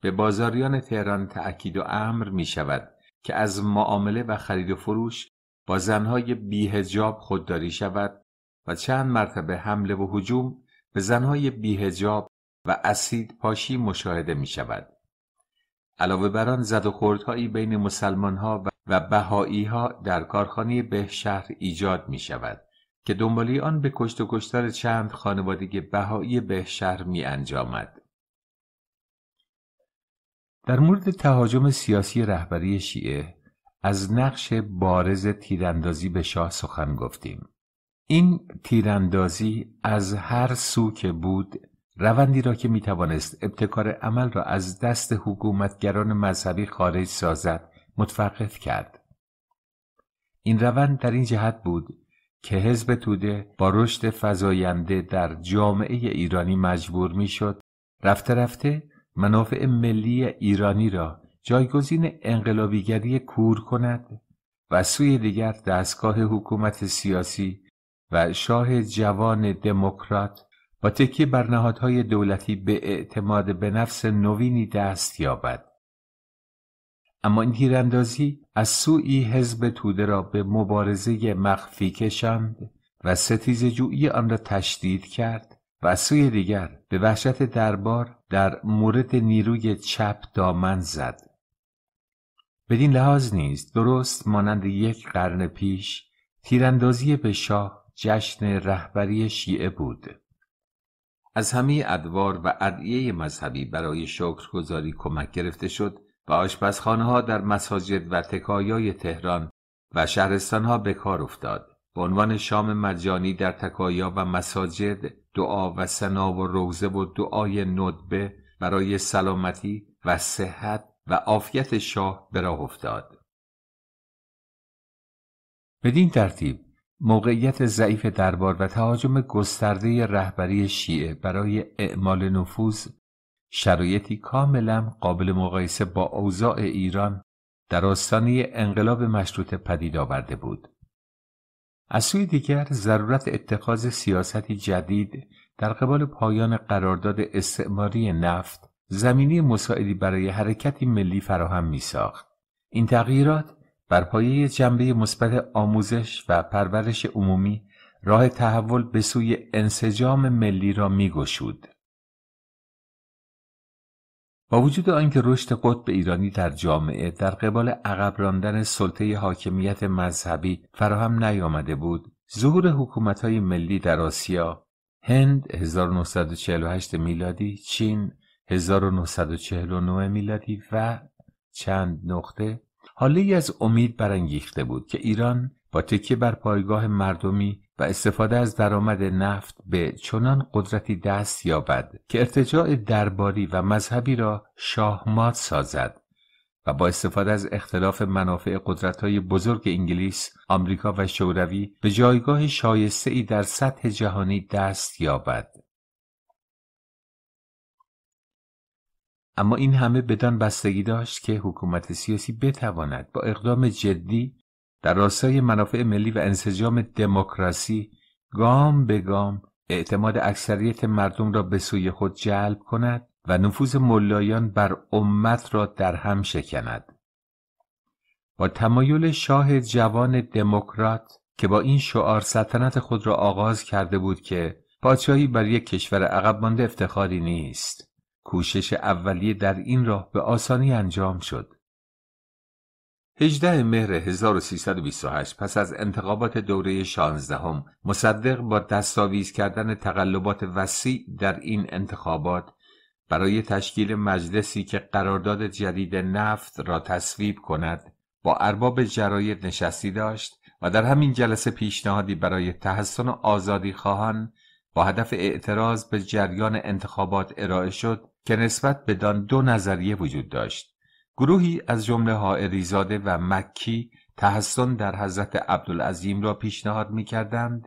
Speaker 1: به بازاریان تهران تأکید و امر می شود که از معامله و خرید و فروش با زنهای بیهجاب خودداری شود و چند مرتبه حمله و هجوم به زنهای بیهجاب و اسید پاشی مشاهده می شود. علاوه بر آن زد و خوردهایی بین مسلمان ها و بهایی ها در کارخانه بهشهر ایجاد می شود که دنبالی آن به کشت و کشتار چند خانواده بهایی بهشهر می انجامد. در مورد تهاجم سیاسی رهبری شیعه از نقش بارز تیراندازی به شاه سخن گفتیم. این تیراندازی از هر سو که بود روندی را که می توانست ابتکار عمل را از دست حکومتگران مذهبی خارج سازد متوقف کرد این روند در این جهت بود که حزب توده با رشد فزاینده در جامعه ایرانی مجبور میشد رفته رفته منافع ملی ایرانی را جایگزین انقلابیگری کور کند و سوی دیگر دستگاه حکومت سیاسی و شاه جوان دموکرات با تکیه بر نهادهای دولتی به اعتماد به نفس نوینی دست یابد اما این تیراندازی از سوی حزب توده را به مبارزه مخفی کشاند و ستیز جویی آن را تشدید کرد و از سوی دیگر به وحشت دربار در مورد نیروی چپ دامن زد بدین لحاظ نیست درست مانند یک قرن پیش تیراندازی به شاه جشن رهبری شیعه بود از همه ادوار و ادعیه مذهبی برای شکرگزاری کمک گرفته شد و آشپزخانه ها در مساجد و تکایای تهران و شهرستان ها به کار افتاد. به عنوان شام مجانی در تکایا و مساجد دعا و سنا و روزه و دعای ندبه برای سلامتی و صحت و عافیت شاه به راه افتاد. بدین ترتیب موقعیت ضعیف دربار و تهاجم گسترده رهبری شیعه برای اعمال نفوذ شرایطی کاملا قابل مقایسه با اوضاع ایران در آستانه انقلاب مشروطه پدید آورده بود از سوی دیگر ضرورت اتخاذ سیاستی جدید در قبال پایان قرارداد استعماری نفت زمینی مساعدی برای حرکتی ملی فراهم می ساخت. این تغییرات بر پایه جنبه مثبت آموزش و پرورش عمومی راه تحول به سوی انسجام ملی را می با وجود آنکه رشد قطب ایرانی در جامعه در قبال عقب راندن سلطه حاکمیت مذهبی فراهم نیامده بود، ظهور حکومت‌های ملی در آسیا، هند 1948 میلادی، چین 1949 میلادی و چند نقطه حاله از امید برانگیخته بود که ایران با تکیه بر پایگاه مردمی و استفاده از درآمد نفت به چنان قدرتی دست یابد که ارتجاع درباری و مذهبی را شاهمات سازد و با استفاده از اختلاف منافع قدرت‌های بزرگ انگلیس، آمریکا و شوروی به جایگاه شایسته‌ای در سطح جهانی دست یابد. اما این همه بدان بستگی داشت که حکومت سیاسی بتواند با اقدام جدی در راستای منافع ملی و انسجام دموکراسی گام به گام اعتماد اکثریت مردم را به سوی خود جلب کند و نفوذ ملایان بر امت را در هم شکند با تمایل شاه جوان دموکرات که با این شعار سلطنت خود را آغاز کرده بود که پادشاهی بر یک کشور عقب مانده افتخاری نیست کوشش اولیه در این راه به آسانی انجام شد. 18 مهر 1328 پس از انتخابات دوره 16 هم مصدق با دستاویز کردن تقلبات وسیع در این انتخابات برای تشکیل مجلسی که قرارداد جدید نفت را تصویب کند با ارباب جراید نشستی داشت و در همین جلسه پیشنهادی برای تحسن آزادی خواهان با هدف اعتراض به جریان انتخابات ارائه شد که نسبت به دان دو نظریه وجود داشت گروهی از جمله ریزاده و مکی تحسن در حضرت عبدالعظیم را پیشنهاد می کردند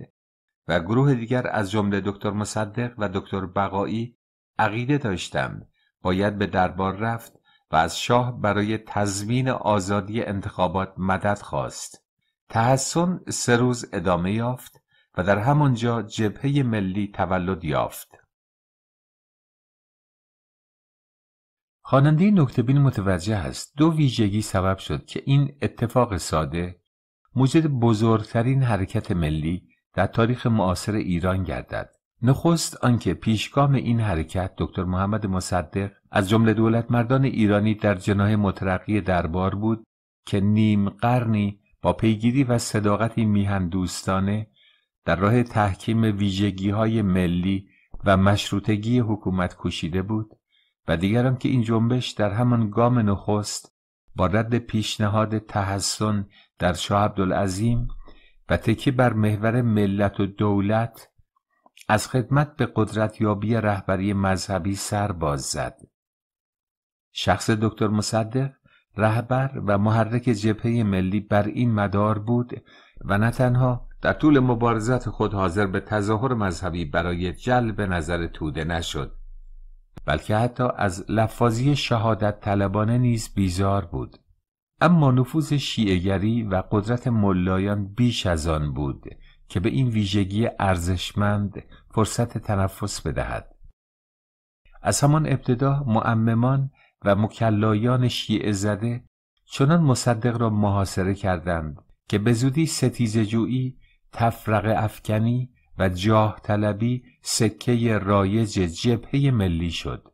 Speaker 1: و گروه دیگر از جمله دکتر مصدق و دکتر بقایی عقیده داشتند باید به دربار رفت و از شاه برای تضمین آزادی انتخابات مدد خواست تحسن سه روز ادامه یافت و در همانجا جبهه ملی تولد یافت خواننده بین متوجه است دو ویژگی سبب شد که این اتفاق ساده موجب بزرگترین حرکت ملی در تاریخ معاصر ایران گردد نخست آنکه پیشگام این حرکت دکتر محمد مصدق از جمله دولت مردان ایرانی در جناه مترقی دربار بود که نیم قرنی با پیگیری و صداقتی میهن دوستانه در راه تحکیم ویژگی های ملی و مشروطگی حکومت کشیده بود و دیگرم که این جنبش در همان گام نخست با رد پیشنهاد تحسن در شاه عبدالعظیم و تکیه بر محور ملت و دولت از خدمت به قدرت یابی رهبری مذهبی سر باز زد. شخص دکتر مصدق رهبر و محرک جبهه ملی بر این مدار بود و نه تنها در طول مبارزت خود حاضر به تظاهر مذهبی برای جلب نظر توده نشد بلکه حتی از لفاظی شهادت طلبانه نیز بیزار بود اما نفوذ شیعهگری و قدرت ملایان بیش از آن بود که به این ویژگی ارزشمند فرصت تنفس بدهد از همان ابتدا معممان و مکلایان شیعه زده چنان مصدق را محاصره کردند که به زودی جویی تفرق افکنی و جاه طلبی سکه رایج جبهه ملی شد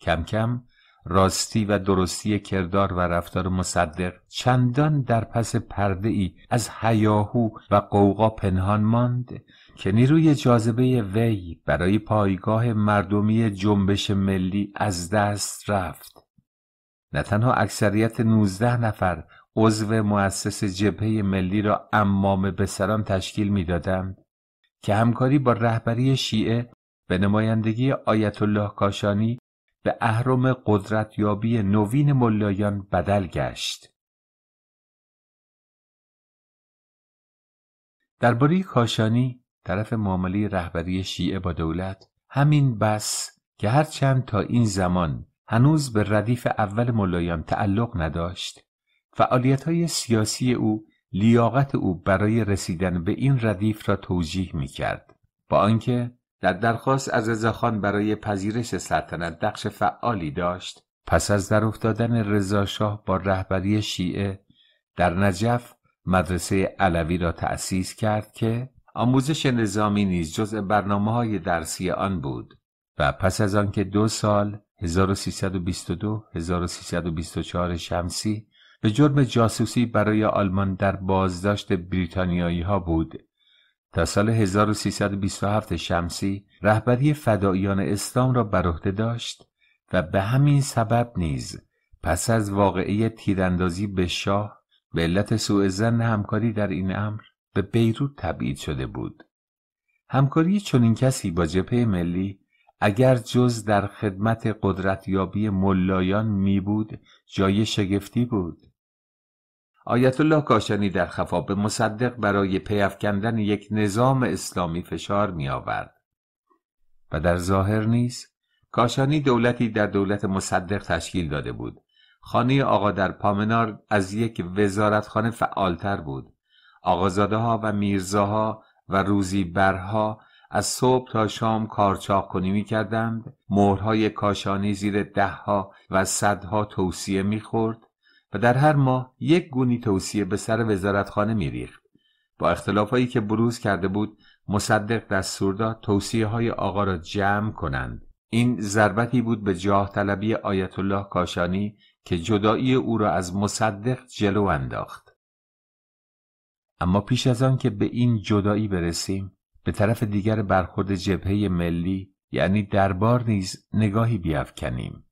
Speaker 1: کم کم راستی و درستی کردار و رفتار مصدق چندان در پس پرده ای از حیاهو و قوقا پنهان ماند که نیروی جاذبه وی برای پایگاه مردمی جنبش ملی از دست رفت نه تنها اکثریت 19 نفر عضو مؤسس جبهه ملی را به سران تشکیل میدادند که همکاری با رهبری شیعه به نمایندگی آیت الله کاشانی به اهرم یابی نوین ملایان بدل گشت. درباره کاشانی طرف معاملی رهبری شیعه با دولت همین بس که هرچند تا این زمان هنوز به ردیف اول ملایان تعلق نداشت فعالیت سیاسی او لیاقت او برای رسیدن به این ردیف را توجیه می کرد با آنکه در درخواست از رضاخان برای پذیرش سلطنت دقش فعالی داشت پس از در افتادن رضاشاه با رهبری شیعه در نجف مدرسه علوی را تأسیس کرد که آموزش نظامی نیز جزء برنامه های درسی آن بود و پس از آنکه دو سال 1322 1324 شمسی به جرم جاسوسی برای آلمان در بازداشت بریتانیایی ها بود تا سال 1327 شمسی رهبری فدائیان اسلام را بر عهده داشت و به همین سبب نیز پس از واقعه تیراندازی به شاه به علت سوء زن همکاری در این امر به بیروت تبعید شده بود همکاری چنین کسی با جبهه ملی اگر جز در خدمت قدرتیابی ملایان می بود جای شگفتی بود آیت الله کاشانی در خفا به مصدق برای پیافکندن یک نظام اسلامی فشار می آورد و در ظاهر نیست کاشانی دولتی در دولت مصدق تشکیل داده بود خانه آقا در پامنار از یک وزارتخانه فعالتر بود آقازاده ها و میرزاها و روزی برها از صبح تا شام کارچاق کنی می کردند مهرهای کاشانی زیر دهها و صدها توصیه می خورد و در هر ماه یک گونی توصیه به سر وزارتخانه می ریخت با اختلافایی که بروز کرده بود مصدق دستور داد توصیه های آقا را جمع کنند این ضربتی بود به جاه طلبی آیت الله کاشانی که جدایی او را از مصدق جلو انداخت اما پیش از آن که به این جدایی برسیم به طرف دیگر برخورد جبهه ملی یعنی دربار نیز نگاهی بیافکنیم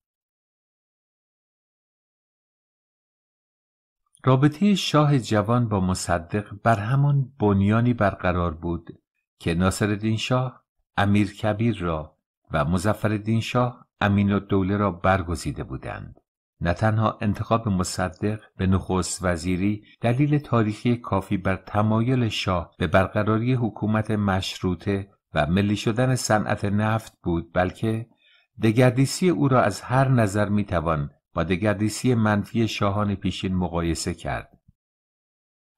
Speaker 1: رابطه شاه جوان با مصدق بر همان بنیانی برقرار بود که ناصرالدین شاه امیر کبیر را و مزفر شاه امین دوله را برگزیده بودند. نه تنها انتخاب مصدق به نخست وزیری دلیل تاریخی کافی بر تمایل شاه به برقراری حکومت مشروطه و ملی شدن صنعت نفت بود بلکه دگردیسی او را از هر نظر میتوان با دگردیسی منفی شاهان پیشین مقایسه کرد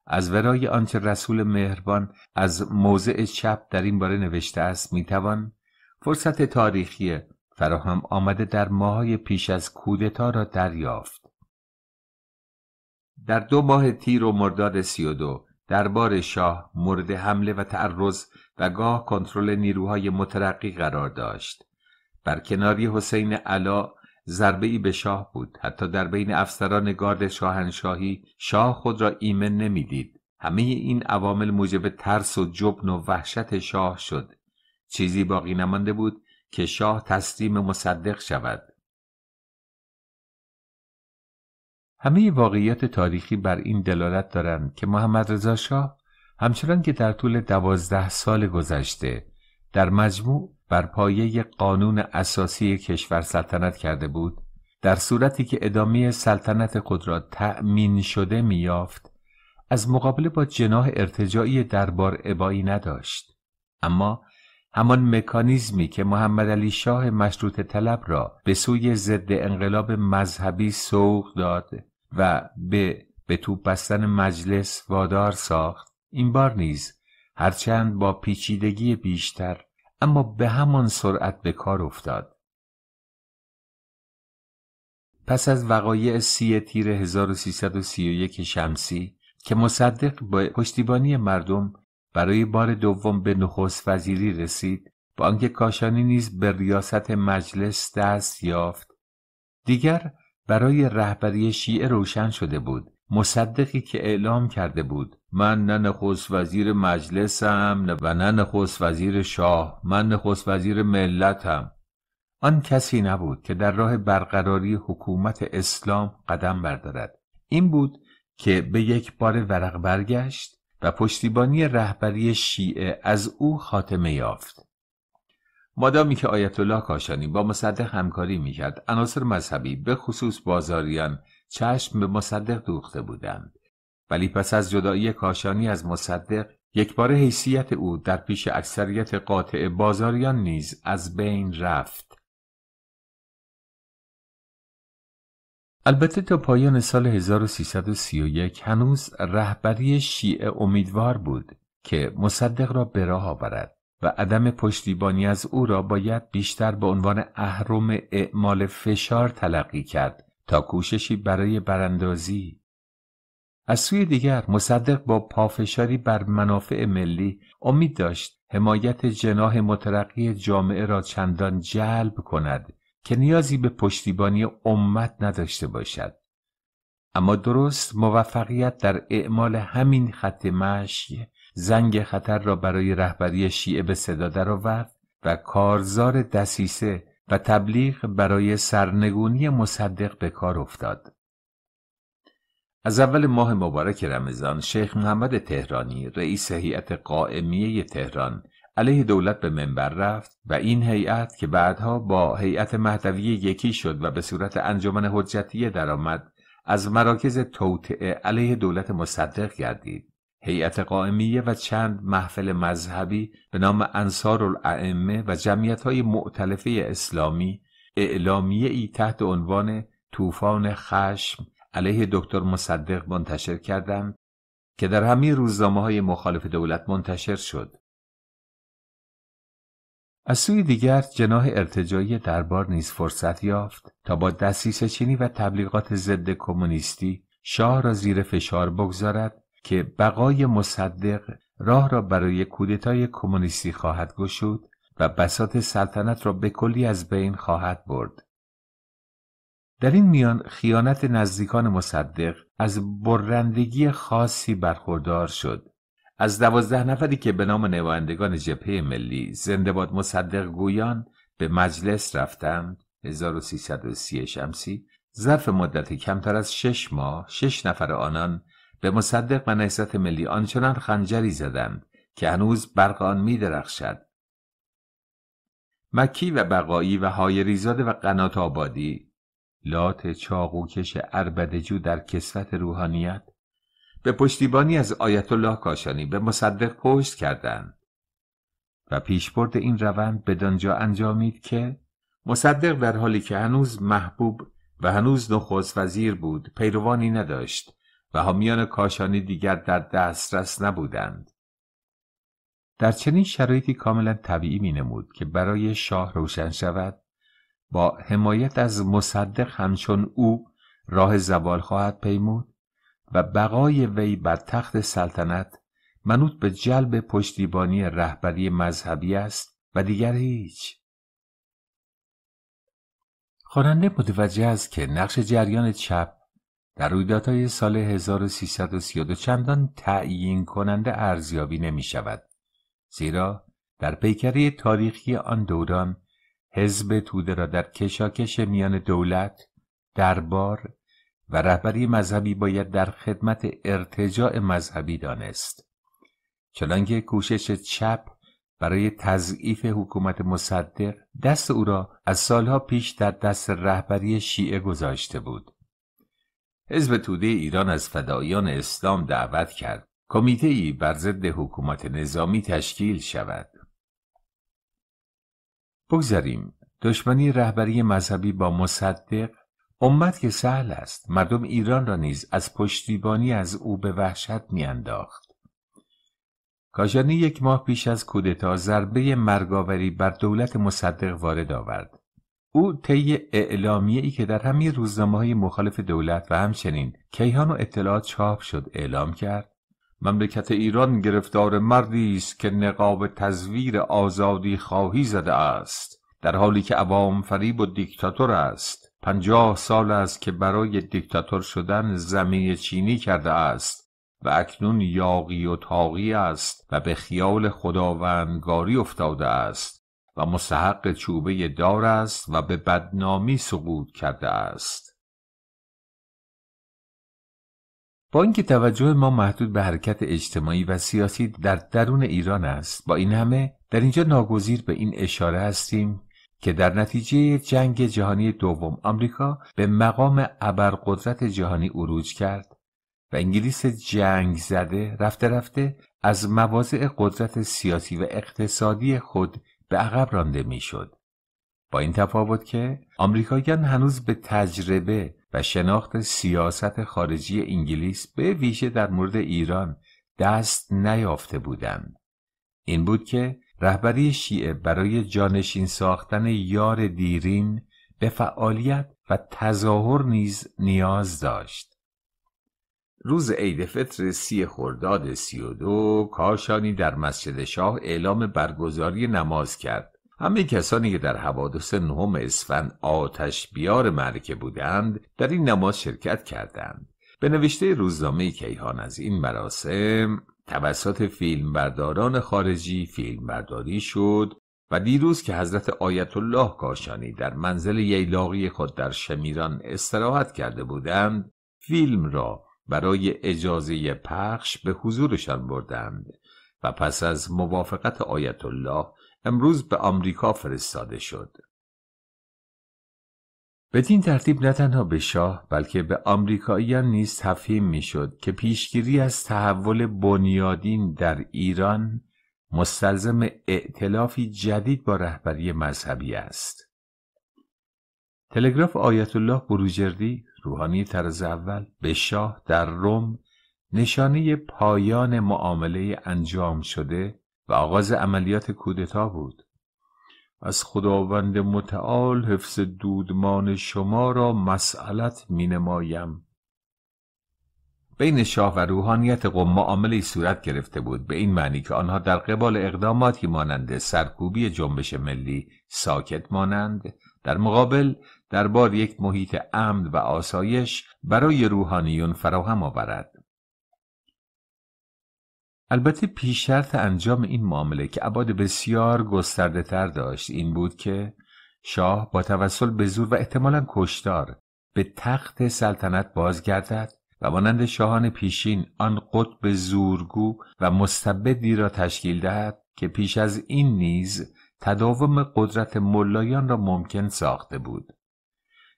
Speaker 1: از ورای آنچه رسول مهربان از موضع چپ در این باره نوشته است میتوان فرصت تاریخی فراهم آمده در ماهای پیش از کودتا را دریافت در دو ماه تیر و مرداد سی و دو دربار شاه مورد حمله و تعرض و گاه کنترل نیروهای مترقی قرار داشت بر کناری حسین علا ضربه ای به شاه بود حتی در بین افسران گارد شاهنشاهی شاه خود را ایمن نمیدید همه این عوامل موجب ترس و جبن و وحشت شاه شد چیزی باقی نمانده بود که شاه تسلیم مصدق شود همه واقعیت تاریخی بر این دلالت دارند که محمد رضا شاه همچنان که در طول دوازده سال گذشته در مجموع بر پایه قانون اساسی کشور سلطنت کرده بود در صورتی که ادامه سلطنت خود را تأمین شده میافت از مقابله با جناح ارتجاعی دربار ابایی نداشت اما همان مکانیزمی که محمد علی شاه مشروط طلب را به سوی ضد انقلاب مذهبی سوق داد و به به بستن مجلس وادار ساخت این بار نیز هرچند با پیچیدگی بیشتر اما به همان سرعت به کار افتاد پس از وقایع سی تیر 1331 شمسی که مصدق با پشتیبانی مردم برای بار دوم به نخست وزیری رسید با آنکه کاشانی نیز به ریاست مجلس دست یافت دیگر برای رهبری شیعه روشن شده بود مصدقی که اعلام کرده بود من نه نخست وزیر مجلسم و نه نخست وزیر شاه من نخست وزیر ملتم آن کسی نبود که در راه برقراری حکومت اسلام قدم بردارد این بود که به یک بار ورق برگشت و پشتیبانی رهبری شیعه از او خاتمه یافت مادامی که آیت الله کاشانی با مصدق همکاری میکرد عناصر مذهبی به خصوص بازاریان چشم به مصدق دوخته بودند ولی پس از جدایی کاشانی از مصدق یکباره حیثیت او در پیش اکثریت قاطع بازاریان نیز از بین رفت البته تا پایان سال 1331 هنوز رهبری شیعه امیدوار بود که مصدق را به راه آورد و عدم پشتیبانی از او را باید بیشتر به عنوان اهرم اعمال فشار تلقی کرد تا کوششی برای براندازی از سوی دیگر مصدق با پافشاری بر منافع ملی امید داشت حمایت جناح مترقی جامعه را چندان جلب کند که نیازی به پشتیبانی امت نداشته باشد اما درست موفقیت در اعمال همین خط مشی زنگ خطر را برای رهبری شیعه به صدا درآورد و کارزار دسیسه و تبلیغ برای سرنگونی مصدق به کار افتاد از اول ماه مبارک رمضان شیخ محمد تهرانی رئیس هیئت قائمیه تهران علیه دولت به منبر رفت و این هیئت که بعدها با هیئت مهدوی یکی شد و به صورت انجمن حجتیه درآمد از مراکز توطعه علیه دولت مصدق گردید هیئت قائمیه و چند محفل مذهبی به نام انصار الائمه و جمعیت های معتلفه اسلامی اعلامیه ای تحت عنوان طوفان خشم علیه دکتر مصدق منتشر کردند که در همین روزنامه های مخالف دولت منتشر شد از سوی دیگر جناح ارتجایی دربار نیز فرصت یافت تا با دستیس چینی و تبلیغات ضد کمونیستی شاه را زیر فشار بگذارد که بقای مصدق راه را برای کودتای کمونیستی خواهد گشود و بسات سلطنت را به کلی از بین خواهد برد. در این میان خیانت نزدیکان مصدق از برندگی خاصی برخوردار شد از دوازده نفری که به نام نمایندگان جبهه ملی زنده باد مصدق گویان به مجلس رفتند 1330 شمسی ظرف مدت کمتر از شش ماه شش نفر آنان به مصدق و نهزت ملی آنچنان خنجری زدند که هنوز برق آن می مکی و بقایی و های ریزاده و قنات آبادی لات چاقوکش اربدجو در کسوت روحانیت به پشتیبانی از آیت الله کاشانی به مصدق پشت کردند و پیش پیشبرد این روند بدانجا انجامید که مصدق در حالی که هنوز محبوب و هنوز نخست وزیر بود پیروانی نداشت و حامیان کاشانی دیگر در دسترس نبودند در چنین شرایطی کاملا طبیعی می نمود که برای شاه روشن شود با حمایت از مصدق همچون او راه زوال خواهد پیمود و بقای وی بر تخت سلطنت منوط به جلب پشتیبانی رهبری مذهبی است و دیگر هیچ خواننده متوجه است که نقش جریان چپ در رویدادهای سال 1332 چندان تعیین کننده ارزیابی نمی شود زیرا در پیکره تاریخی آن دوران حزب توده را در کشاکش میان دولت دربار و رهبری مذهبی باید در خدمت ارتجاع مذهبی دانست چنانکه کوشش چپ برای تضعیف حکومت مصدق دست او را از سالها پیش در دست رهبری شیعه گذاشته بود حزب توده ایران از فدایان اسلام دعوت کرد کمیته ای بر ضد حکومت نظامی تشکیل شود بگذاریم دشمنی رهبری مذهبی با مصدق امت که سهل است مردم ایران را نیز از پشتیبانی از او به وحشت میانداخت کاشانی یک ماه پیش از کودتا ضربه مرگاوری بر دولت مصدق وارد آورد او طی اعلامیه ای که در همین روزنامه های مخالف دولت و همچنین کیهان و اطلاعات چاپ شد اعلام کرد مملکت ایران گرفتار مردی است که نقاب تزویر آزادی خواهی زده است در حالی که عوام فریب و دیکتاتور است پنجاه سال است که برای دیکتاتور شدن زمین چینی کرده است و اکنون یاقی و تاقی است و به خیال خداوندگاری افتاده است و مستحق چوبه دار است و به بدنامی سقوط کرده است با اینکه توجه ما محدود به حرکت اجتماعی و سیاسی در درون ایران است با این همه در اینجا ناگزیر به این اشاره هستیم که در نتیجه جنگ جهانی دوم آمریکا به مقام ابرقدرت جهانی عروج کرد و انگلیس جنگ زده رفته رفته از مواضع قدرت سیاسی و اقتصادی خود به عقب رانده میشد. با این تفاوت که آمریکاییان هنوز به تجربه و شناخت سیاست خارجی انگلیس به ویژه در مورد ایران دست نیافته بودند. این بود که رهبری شیعه برای جانشین ساختن یار دیرین به فعالیت و تظاهر نیز نیاز داشت روز عید فطر سی خرداد سی و دو کاشانی در مسجد شاه اعلام برگزاری نماز کرد همه کسانی که در حوادث نهم اسفند آتش بیار مرکه بودند در این نماز شرکت کردند به نوشته روزنامه کیهان از این مراسم توسط فیلمبرداران خارجی فیلمبرداری شد و دیروز که حضرت آیت الله کاشانی در منزل ییلاقی خود در شمیران استراحت کرده بودند فیلم را برای اجازه پخش به حضورشان بردند و پس از موافقت آیت الله امروز به آمریکا فرستاده شد بدین ترتیب نه تنها به شاه بلکه به آمریکاییان نیز تفهیم میشد که پیشگیری از تحول بنیادین در ایران مستلزم ائتلافی جدید با رهبری مذهبی است تلگراف آیت الله بروجردی روحانی طرز اول به شاه در روم نشانه پایان معامله انجام شده و آغاز عملیات کودتا بود از خداوند متعال حفظ دودمان شما را مسئلت می نمایم. بین شاه و روحانیت قم عاملی صورت گرفته بود به این معنی که آنها در قبال اقداماتی مانند سرکوبی جنبش ملی ساکت مانند در مقابل دربار یک محیط امن و آسایش برای روحانیون فراهم آورد البته پیش شرط انجام این معامله که عباد بسیار گسترده تر داشت این بود که شاه با توسل به زور و احتمالا کشتار به تخت سلطنت بازگردد و مانند شاهان پیشین آن قطب زورگو و مستبدی را تشکیل دهد که پیش از این نیز تداوم قدرت ملایان را ممکن ساخته بود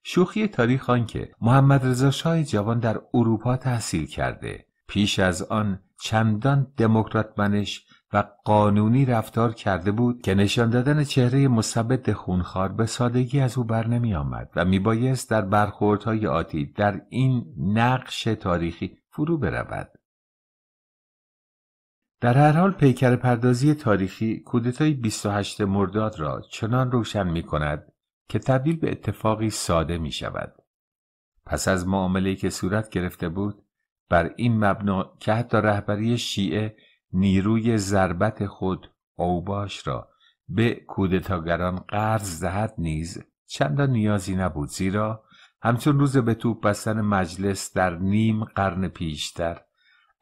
Speaker 1: شوخی تاریخ که محمد رضا شاه جوان در اروپا تحصیل کرده پیش از آن چندان دموکرات و قانونی رفتار کرده بود که نشان دادن چهره مثبت خونخوار به سادگی از او بر نمی آمد و می بایست در برخوردهای آتی در این نقش تاریخی فرو برود. در هر حال پیکر پردازی تاریخی کودتای 28 مرداد را چنان روشن می کند که تبدیل به اتفاقی ساده می شود. پس از معامله که صورت گرفته بود بر این مبنا که حتی رهبری شیعه نیروی ضربت خود اوباش را به کودتاگران قرض دهد نیز چندان نیازی نبود زیرا همچون روز به توپ بستن مجلس در نیم قرن پیشتر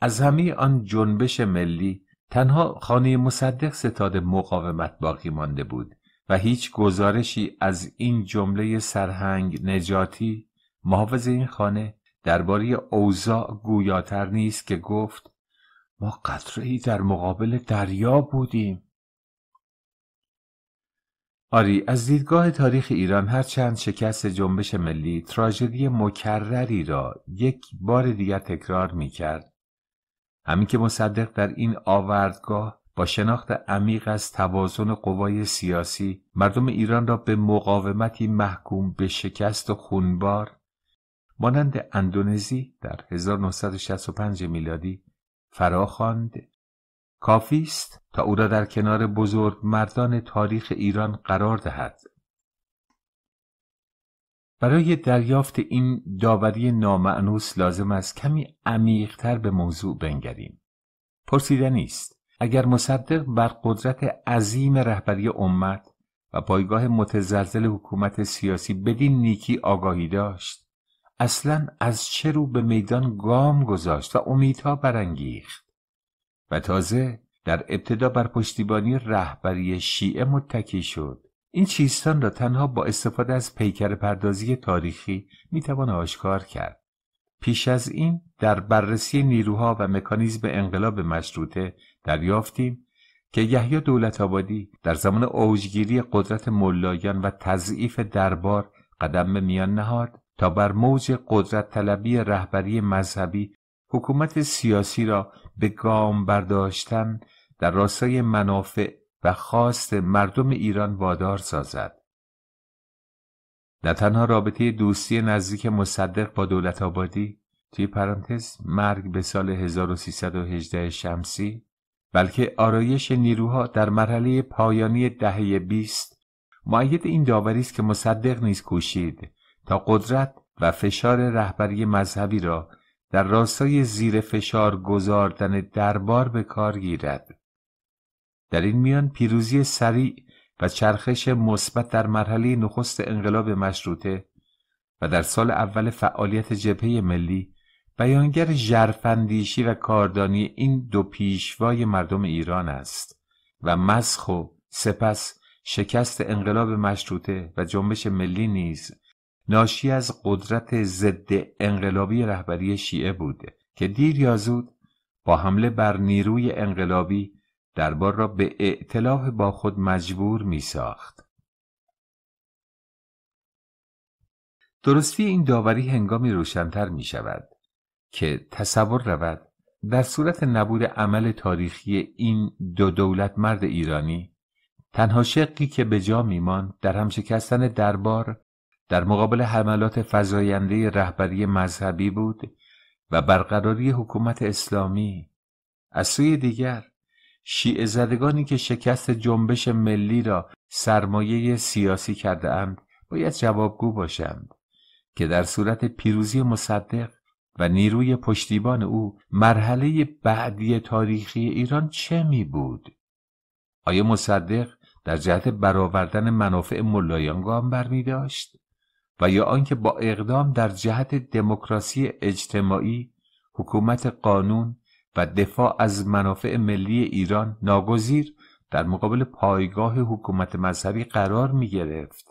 Speaker 1: از همه آن جنبش ملی تنها خانه مصدق ستاد مقاومت باقی مانده بود و هیچ گزارشی از این جمله سرهنگ نجاتی محافظ این خانه درباره اوزا گویاتر نیست که گفت ما قطره در مقابل دریا بودیم آری از دیدگاه تاریخ ایران هرچند شکست جنبش ملی تراژدی مکرری را یک بار دیگر تکرار می کرد همین که مصدق در این آوردگاه با شناخت عمیق از توازن قوای سیاسی مردم ایران را به مقاومتی محکوم به شکست و خونبار مانند اندونزی در 1965 میلادی فرا خواند کافی است تا او را در کنار بزرگ مردان تاریخ ایران قرار دهد برای دریافت این داوری نامعنوس لازم است کمی عمیقتر به موضوع بنگریم پرسیدنی است اگر مصدق بر قدرت عظیم رهبری امت و پایگاه متزلزل حکومت سیاسی بدین نیکی آگاهی داشت اصلا از چه رو به میدان گام گذاشت و امیدها برانگیخت و تازه در ابتدا بر پشتیبانی رهبری شیعه متکی شد این چیستان را تنها با استفاده از پیکر پردازی تاریخی میتوان آشکار کرد پیش از این در بررسی نیروها و مکانیزم انقلاب مشروطه دریافتیم که یحیی دولت آبادی در زمان اوجگیری قدرت ملایان و تضعیف دربار قدم به میان نهاد تا بر موج قدرت طلبی رهبری مذهبی حکومت سیاسی را به گام برداشتن در راستای منافع و خواست مردم ایران وادار سازد. نه تنها رابطه دوستی نزدیک مصدق با دولت آبادی توی پرانتز مرگ به سال 1318 شمسی بلکه آرایش نیروها در مرحله پایانی دهه 20 معید این داوری است که مصدق نیز کوشید تا قدرت و فشار رهبری مذهبی را در راستای زیر فشار گذاردن دربار به کار گیرد در این میان پیروزی سریع و چرخش مثبت در مرحله نخست انقلاب مشروطه و در سال اول فعالیت جبهه ملی بیانگر ژرفاندیشی و کاردانی این دو پیشوای مردم ایران است و مسخ و سپس شکست انقلاب مشروطه و جنبش ملی نیز ناشی از قدرت ضد انقلابی رهبری شیعه بوده که دیر یا زود با حمله بر نیروی انقلابی دربار را به اعتلاف با خود مجبور می ساخت. درستی این داوری هنگامی روشنتر می شود که تصور رود در صورت نبود عمل تاریخی این دو دولت مرد ایرانی تنها شقی که به جا میمان در همشکستن دربار در مقابل حملات فزاینده رهبری مذهبی بود و برقراری حکومت اسلامی از سوی دیگر شیعه زدگانی که شکست جنبش ملی را سرمایه سیاسی کرده اند باید جوابگو باشند که در صورت پیروزی مصدق و نیروی پشتیبان او مرحله بعدی تاریخی ایران چه می بود؟ آیا مصدق در جهت برآوردن منافع ملایان گام بر داشت؟ و یا آنکه با اقدام در جهت دموکراسی اجتماعی حکومت قانون و دفاع از منافع ملی ایران ناگزیر در مقابل پایگاه حکومت مذهبی قرار می گرفت.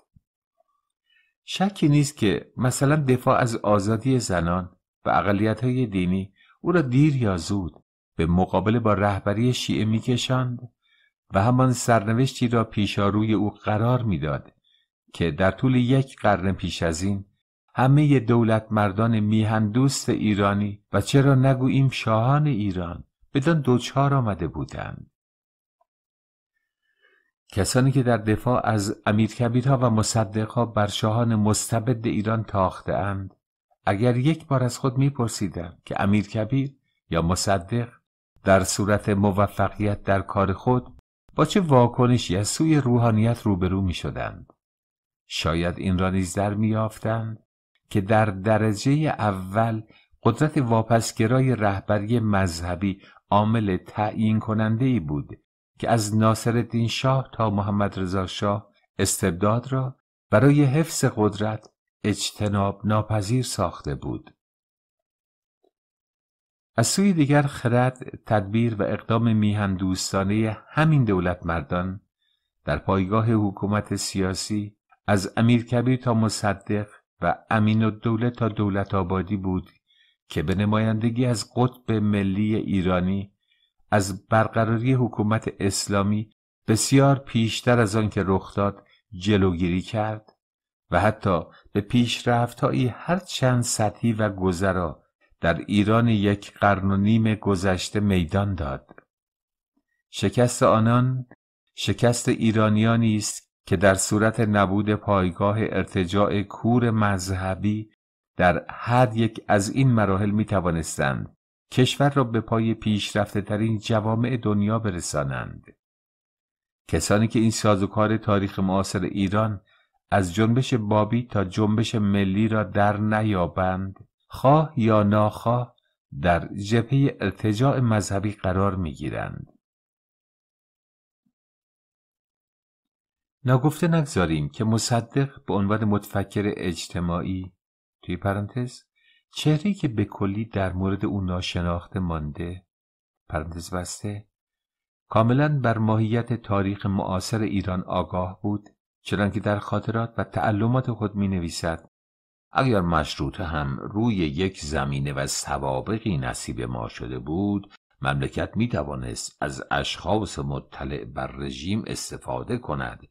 Speaker 1: شکی نیست که مثلا دفاع از آزادی زنان و اقلیت های دینی او را دیر یا زود به مقابله با رهبری شیعه کشند و همان سرنوشتی را پیشاروی او قرار میداد که در طول یک قرن پیش از این همه دولت مردان دوست ایرانی و چرا نگوییم شاهان ایران بدان دوچار آمده بودند. کسانی که در دفاع از امیرکبیرها و مصدقها بر شاهان مستبد ایران تاخته اند اگر یک بار از خود میپرسیدند که امیرکبیر یا مصدق در صورت موفقیت در کار خود با چه واکنشی از سوی روحانیت روبرو می شاید این را نیز در میافتند که در درجه اول قدرت واپسگرای رهبری مذهبی عامل تعیین کننده ای بود که از ناصرالدین شاه تا محمد رضا شاه استبداد را برای حفظ قدرت اجتناب ناپذیر ساخته بود از سوی دیگر خرد تدبیر و اقدام میهن دوستانه همین دولت مردان در پایگاه حکومت سیاسی از امیرکبیر تا مصدق و امین و دولت تا دولت آبادی بود که به نمایندگی از قطب ملی ایرانی از برقراری حکومت اسلامی بسیار پیشتر از آن که رخ داد جلوگیری کرد و حتی به پیشرفتهایی هر چند سطحی و گذرا در ایران یک قرن و نیم گذشته میدان داد شکست آنان شکست ایرانیانی است که در صورت نبود پایگاه ارتجاع کور مذهبی در هر یک از این مراحل می توانستند کشور را به پای پیشرفته ترین جوامع دنیا برسانند. کسانی که این سازوکار تاریخ معاصر ایران از جنبش بابی تا جنبش ملی را در نیابند خواه یا ناخواه در جبهه ارتجاع مذهبی قرار می گیرند. نگفته نگذاریم که مصدق به عنوان متفکر اجتماعی توی پرانتز چهره که به کلی در مورد او ناشناخته مانده پرانتز بسته کاملا بر ماهیت تاریخ معاصر ایران آگاه بود چنانکه در خاطرات و تعلمات خود می نویسد اگر مشروطه هم روی یک زمینه و سوابقی نصیب ما شده بود مملکت می توانست از اشخاص مطلع بر رژیم استفاده کند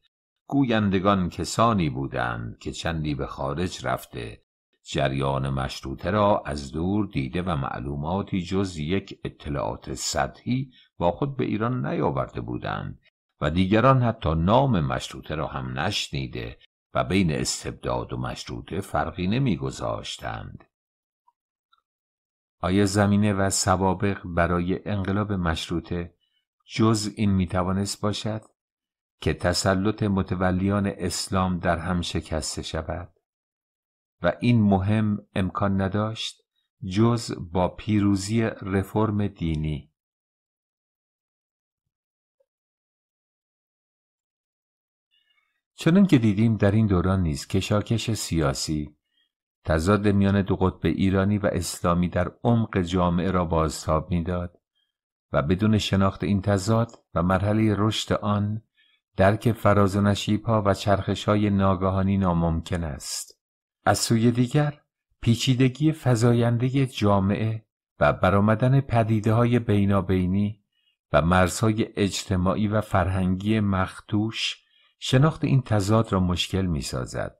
Speaker 1: گویندگان کسانی بودند که چندی به خارج رفته جریان مشروطه را از دور دیده و معلوماتی جز یک اطلاعات سطحی با خود به ایران نیاورده بودند و دیگران حتی نام مشروطه را هم نشنیده و بین استبداد و مشروطه فرقی نمیگذاشتند آیا زمینه و سوابق برای انقلاب مشروطه جز این توانست باشد که تسلط متولیان اسلام در هم شکسته شود و این مهم امکان نداشت جز با پیروزی رفرم دینی چنان که دیدیم در این دوران نیز کشاکش سیاسی تضاد میان دو قطب ایرانی و اسلامی در عمق جامعه را بازتاب میداد و بدون شناخت این تضاد و مرحله رشد آن درک فراز و نشیبها و چرخش های ناگهانی ناممکن است. از سوی دیگر پیچیدگی فزاینده جامعه و برآمدن پدیده های بینابینی و مرزهای اجتماعی و فرهنگی مختوش شناخت این تضاد را مشکل می سازد.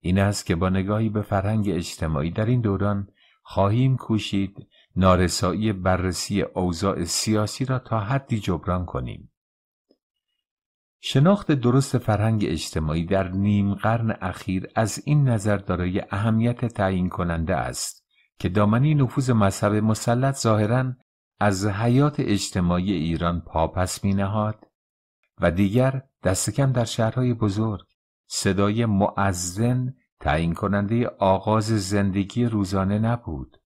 Speaker 1: این است که با نگاهی به فرهنگ اجتماعی در این دوران خواهیم کوشید نارسایی بررسی اوضاع سیاسی را تا حدی جبران کنیم. شناخت درست فرهنگ اجتماعی در نیم قرن اخیر از این نظر دارای اهمیت تعیین کننده است که دامنی نفوذ مذهب مسلط ظاهرا از حیات اجتماعی ایران پاپس می نهاد و دیگر دست کم در شهرهای بزرگ صدای معزن تعیین کننده آغاز زندگی روزانه نبود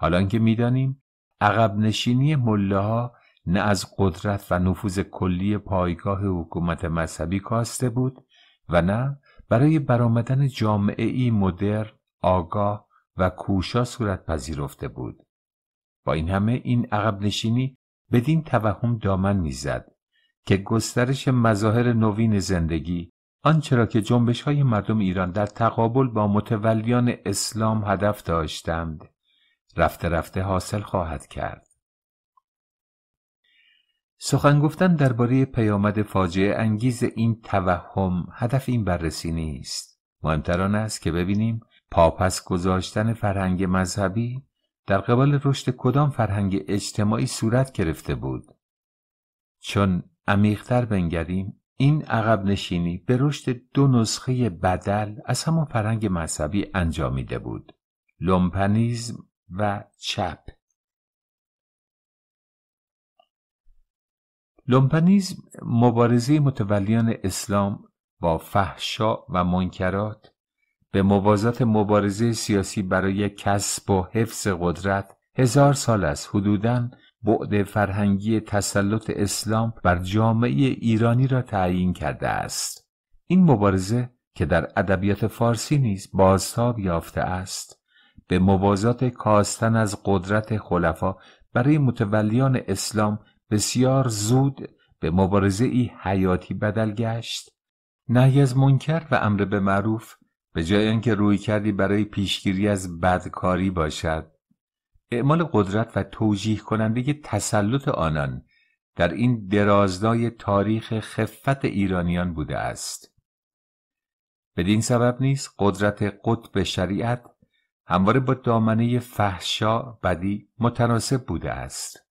Speaker 1: حالان که دانیم عقب نشینی مله نه از قدرت و نفوذ کلی پایگاه حکومت مذهبی کاسته بود و نه برای برآمدن جامعه ای مدر، آگاه و کوشا صورت پذیرفته بود با این همه این عقب نشینی بدین توهم دامن میزد که گسترش مظاهر نوین زندگی آنچرا که جنبش های مردم ایران در تقابل با متولیان اسلام هدف داشتند رفته رفته حاصل خواهد کرد سخن گفتن درباره پیامد فاجعه انگیز این توهم هدف این بررسی نیست مهمتر آن است که ببینیم پاپس گذاشتن فرهنگ مذهبی در قبال رشد کدام فرهنگ اجتماعی صورت گرفته بود چون عمیقتر بنگریم این عقب نشینی به رشد دو نسخه بدل از همان فرهنگ مذهبی انجامیده بود لومپنیزم و چپ لومپنیزم مبارزه متولیان اسلام با فحشا و منکرات به موازات مبارزه سیاسی برای کسب و حفظ قدرت هزار سال از حدوداً بعد فرهنگی تسلط اسلام بر جامعه ایرانی را تعیین کرده است این مبارزه که در ادبیات فارسی نیز بازتاب یافته است به موازات کاستن از قدرت خلفا برای متولیان اسلام بسیار زود به مبارزه ای حیاتی بدل گشت نهی از منکر و امر به معروف به جای اینکه روی کردی برای پیشگیری از بدکاری باشد اعمال قدرت و توجیه کننده تسلط آنان در این درازدای تاریخ خفت ایرانیان بوده است بدین سبب نیست قدرت قطب شریعت همواره با دامنه فحشا بدی متناسب بوده است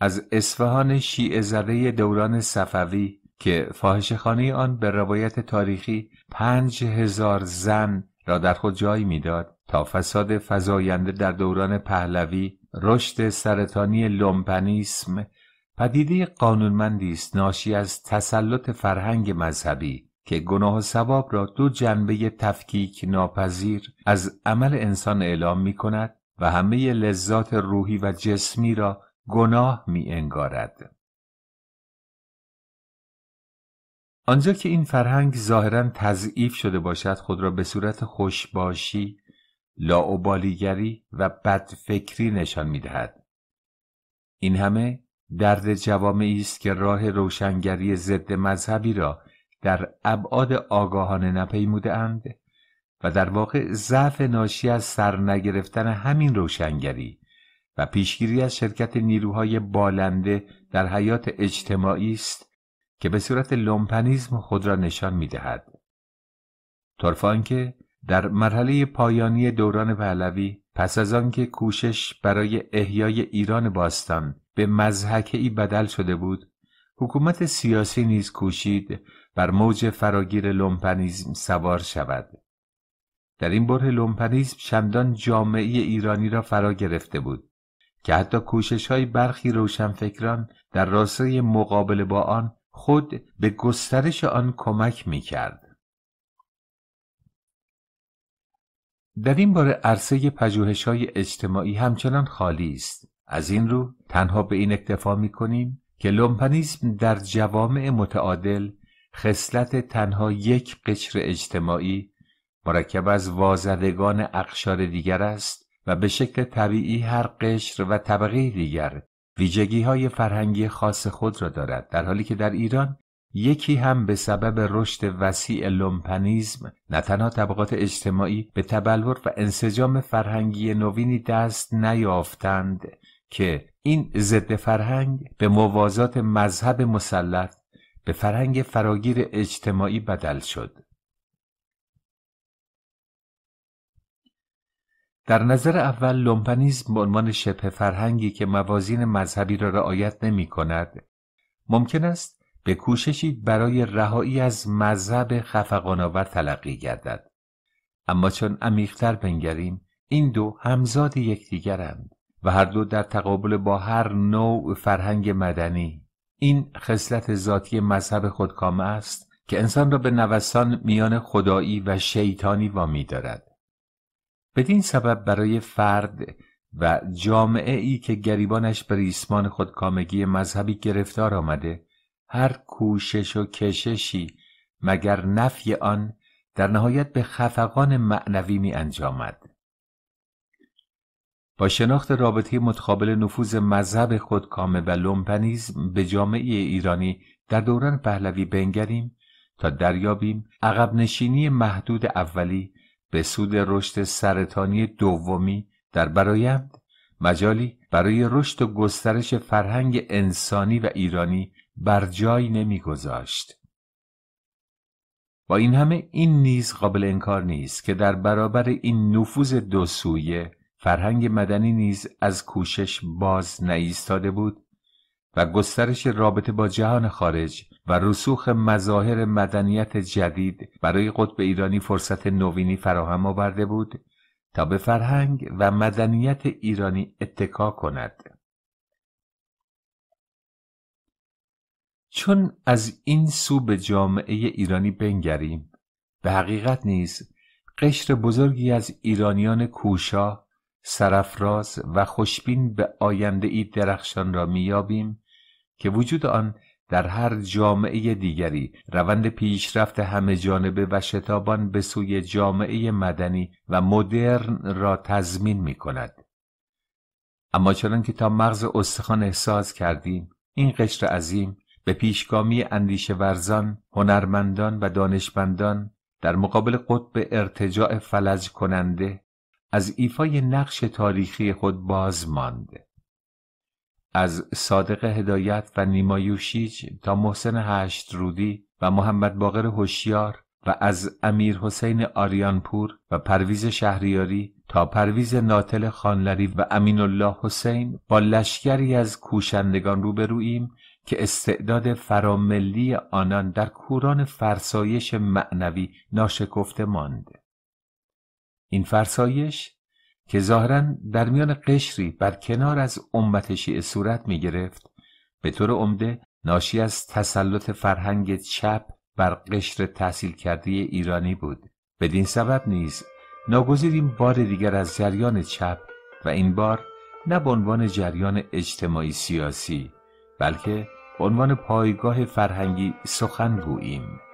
Speaker 1: از اصفهان شیعه زده دوران صفوی که فاحشهخانه آن به روایت تاریخی پنج هزار زن را در خود جای میداد تا فساد فزاینده در دوران پهلوی رشد سرطانی لومپنیسم پدیده قانونمندی است ناشی از تسلط فرهنگ مذهبی که گناه و ثواب را دو جنبه تفکیک ناپذیر از عمل انسان اعلام می کند و همه لذات روحی و جسمی را گناه می انگارد. آنجا که این فرهنگ ظاهرا تضعیف شده باشد خود را به صورت خوشباشی، لاعبالیگری و بدفکری نشان می دهد. این همه درد جوامعی است که راه روشنگری ضد مذهبی را در ابعاد آگاهانه نپیموده و در واقع ضعف ناشی از سر نگرفتن همین روشنگری و پیشگیری از شرکت نیروهای بالنده در حیات اجتماعی است که به صورت لومپنیزم خود را نشان می دهد. که در مرحله پایانی دوران پهلوی پس از آنکه کوشش برای احیای ایران باستان به مزهکه ای بدل شده بود حکومت سیاسی نیز کوشید بر موج فراگیر لومپنیزم سوار شود در این بره لومپنیزم چندان جامعه ایرانی را فرا گرفته بود که حتی کوشش های برخی روشنفکران در راستای مقابله با آن خود به گسترش آن کمک می کرد. در این بار عرصه پجوهش های اجتماعی همچنان خالی است. از این رو تنها به این اکتفا می کنیم که لومپنیزم در جوامع متعادل خصلت تنها یک قشر اجتماعی مرکب از وازدگان اقشار دیگر است و به شکل طبیعی هر قشر و طبقه دیگر ویژگی های فرهنگی خاص خود را دارد در حالی که در ایران یکی هم به سبب رشد وسیع لومپنیزم نه تنها طبقات اجتماعی به تبلور و انسجام فرهنگی نوینی دست نیافتند که این ضد فرهنگ به موازات مذهب مسلط به فرهنگ فراگیر اجتماعی بدل شد در نظر اول لومپنیزم به عنوان شبه فرهنگی که موازین مذهبی را رعایت نمی کند ممکن است به کوششی برای رهایی از مذهب خفقانآور تلقی گردد اما چون عمیقتر بنگریم این دو همزاد یکدیگرند و هر دو در تقابل با هر نوع فرهنگ مدنی این خصلت ذاتی مذهب خودکامه است که انسان را به نوسان میان خدایی و شیطانی وامی دارد بدین سبب برای فرد و جامعه ای که گریبانش به ریسمان خودکامگی مذهبی گرفتار آمده هر کوشش و کششی مگر نفی آن در نهایت به خفقان معنوی می انجامد با شناخت رابطه متقابل نفوذ مذهب خودکامه و لومپنیزم به جامعه ایرانی در دوران پهلوی بنگریم تا دریابیم عقب نشینی محدود اولی به سود رشد سرطانی دومی در برایند مجالی برای رشد و گسترش فرهنگ انسانی و ایرانی بر جای نمیگذاشت. با این همه این نیز قابل انکار نیست که در برابر این نفوذ دو سویه فرهنگ مدنی نیز از کوشش باز نایستاده بود و گسترش رابطه با جهان خارج و رسوخ مظاهر مدنیت جدید برای قطب ایرانی فرصت نوینی فراهم آورده بود تا به فرهنگ و مدنیت ایرانی اتکا کند چون از این سو به جامعه ایرانی بنگریم به حقیقت نیز قشر بزرگی از ایرانیان کوشا سرفراز و خوشبین به آینده درخشان را میابیم که وجود آن در هر جامعه دیگری روند پیشرفت همه جانبه و شتابان به سوی جامعه مدنی و مدرن را تضمین می کند. اما چنان که تا مغز استخوان احساس کردیم این قشر عظیم به پیشگامی اندیش ورزان، هنرمندان و دانشمندان در مقابل قطب ارتجاع فلج کننده از ایفای نقش تاریخی خود باز مانده. از صادق هدایت و نیمایوشیج تا محسن هشت رودی و محمد باقر هوشیار و از امیر حسین آریانپور و پرویز شهریاری تا پرویز ناتل خانلری و امین الله حسین با لشکری از کوشندگان روبروییم که استعداد فراملی آنان در کوران فرسایش معنوی ناشکفته مانده. این فرسایش که ظاهرا در میان قشری بر کنار از امت شیعه صورت می گرفت به طور عمده ناشی از تسلط فرهنگ چپ بر قشر تحصیل کرده ایرانی بود بدین سبب نیز ناگزیریم بار دیگر از جریان چپ و این بار نه به عنوان جریان اجتماعی سیاسی بلکه به عنوان پایگاه فرهنگی سخن گوییم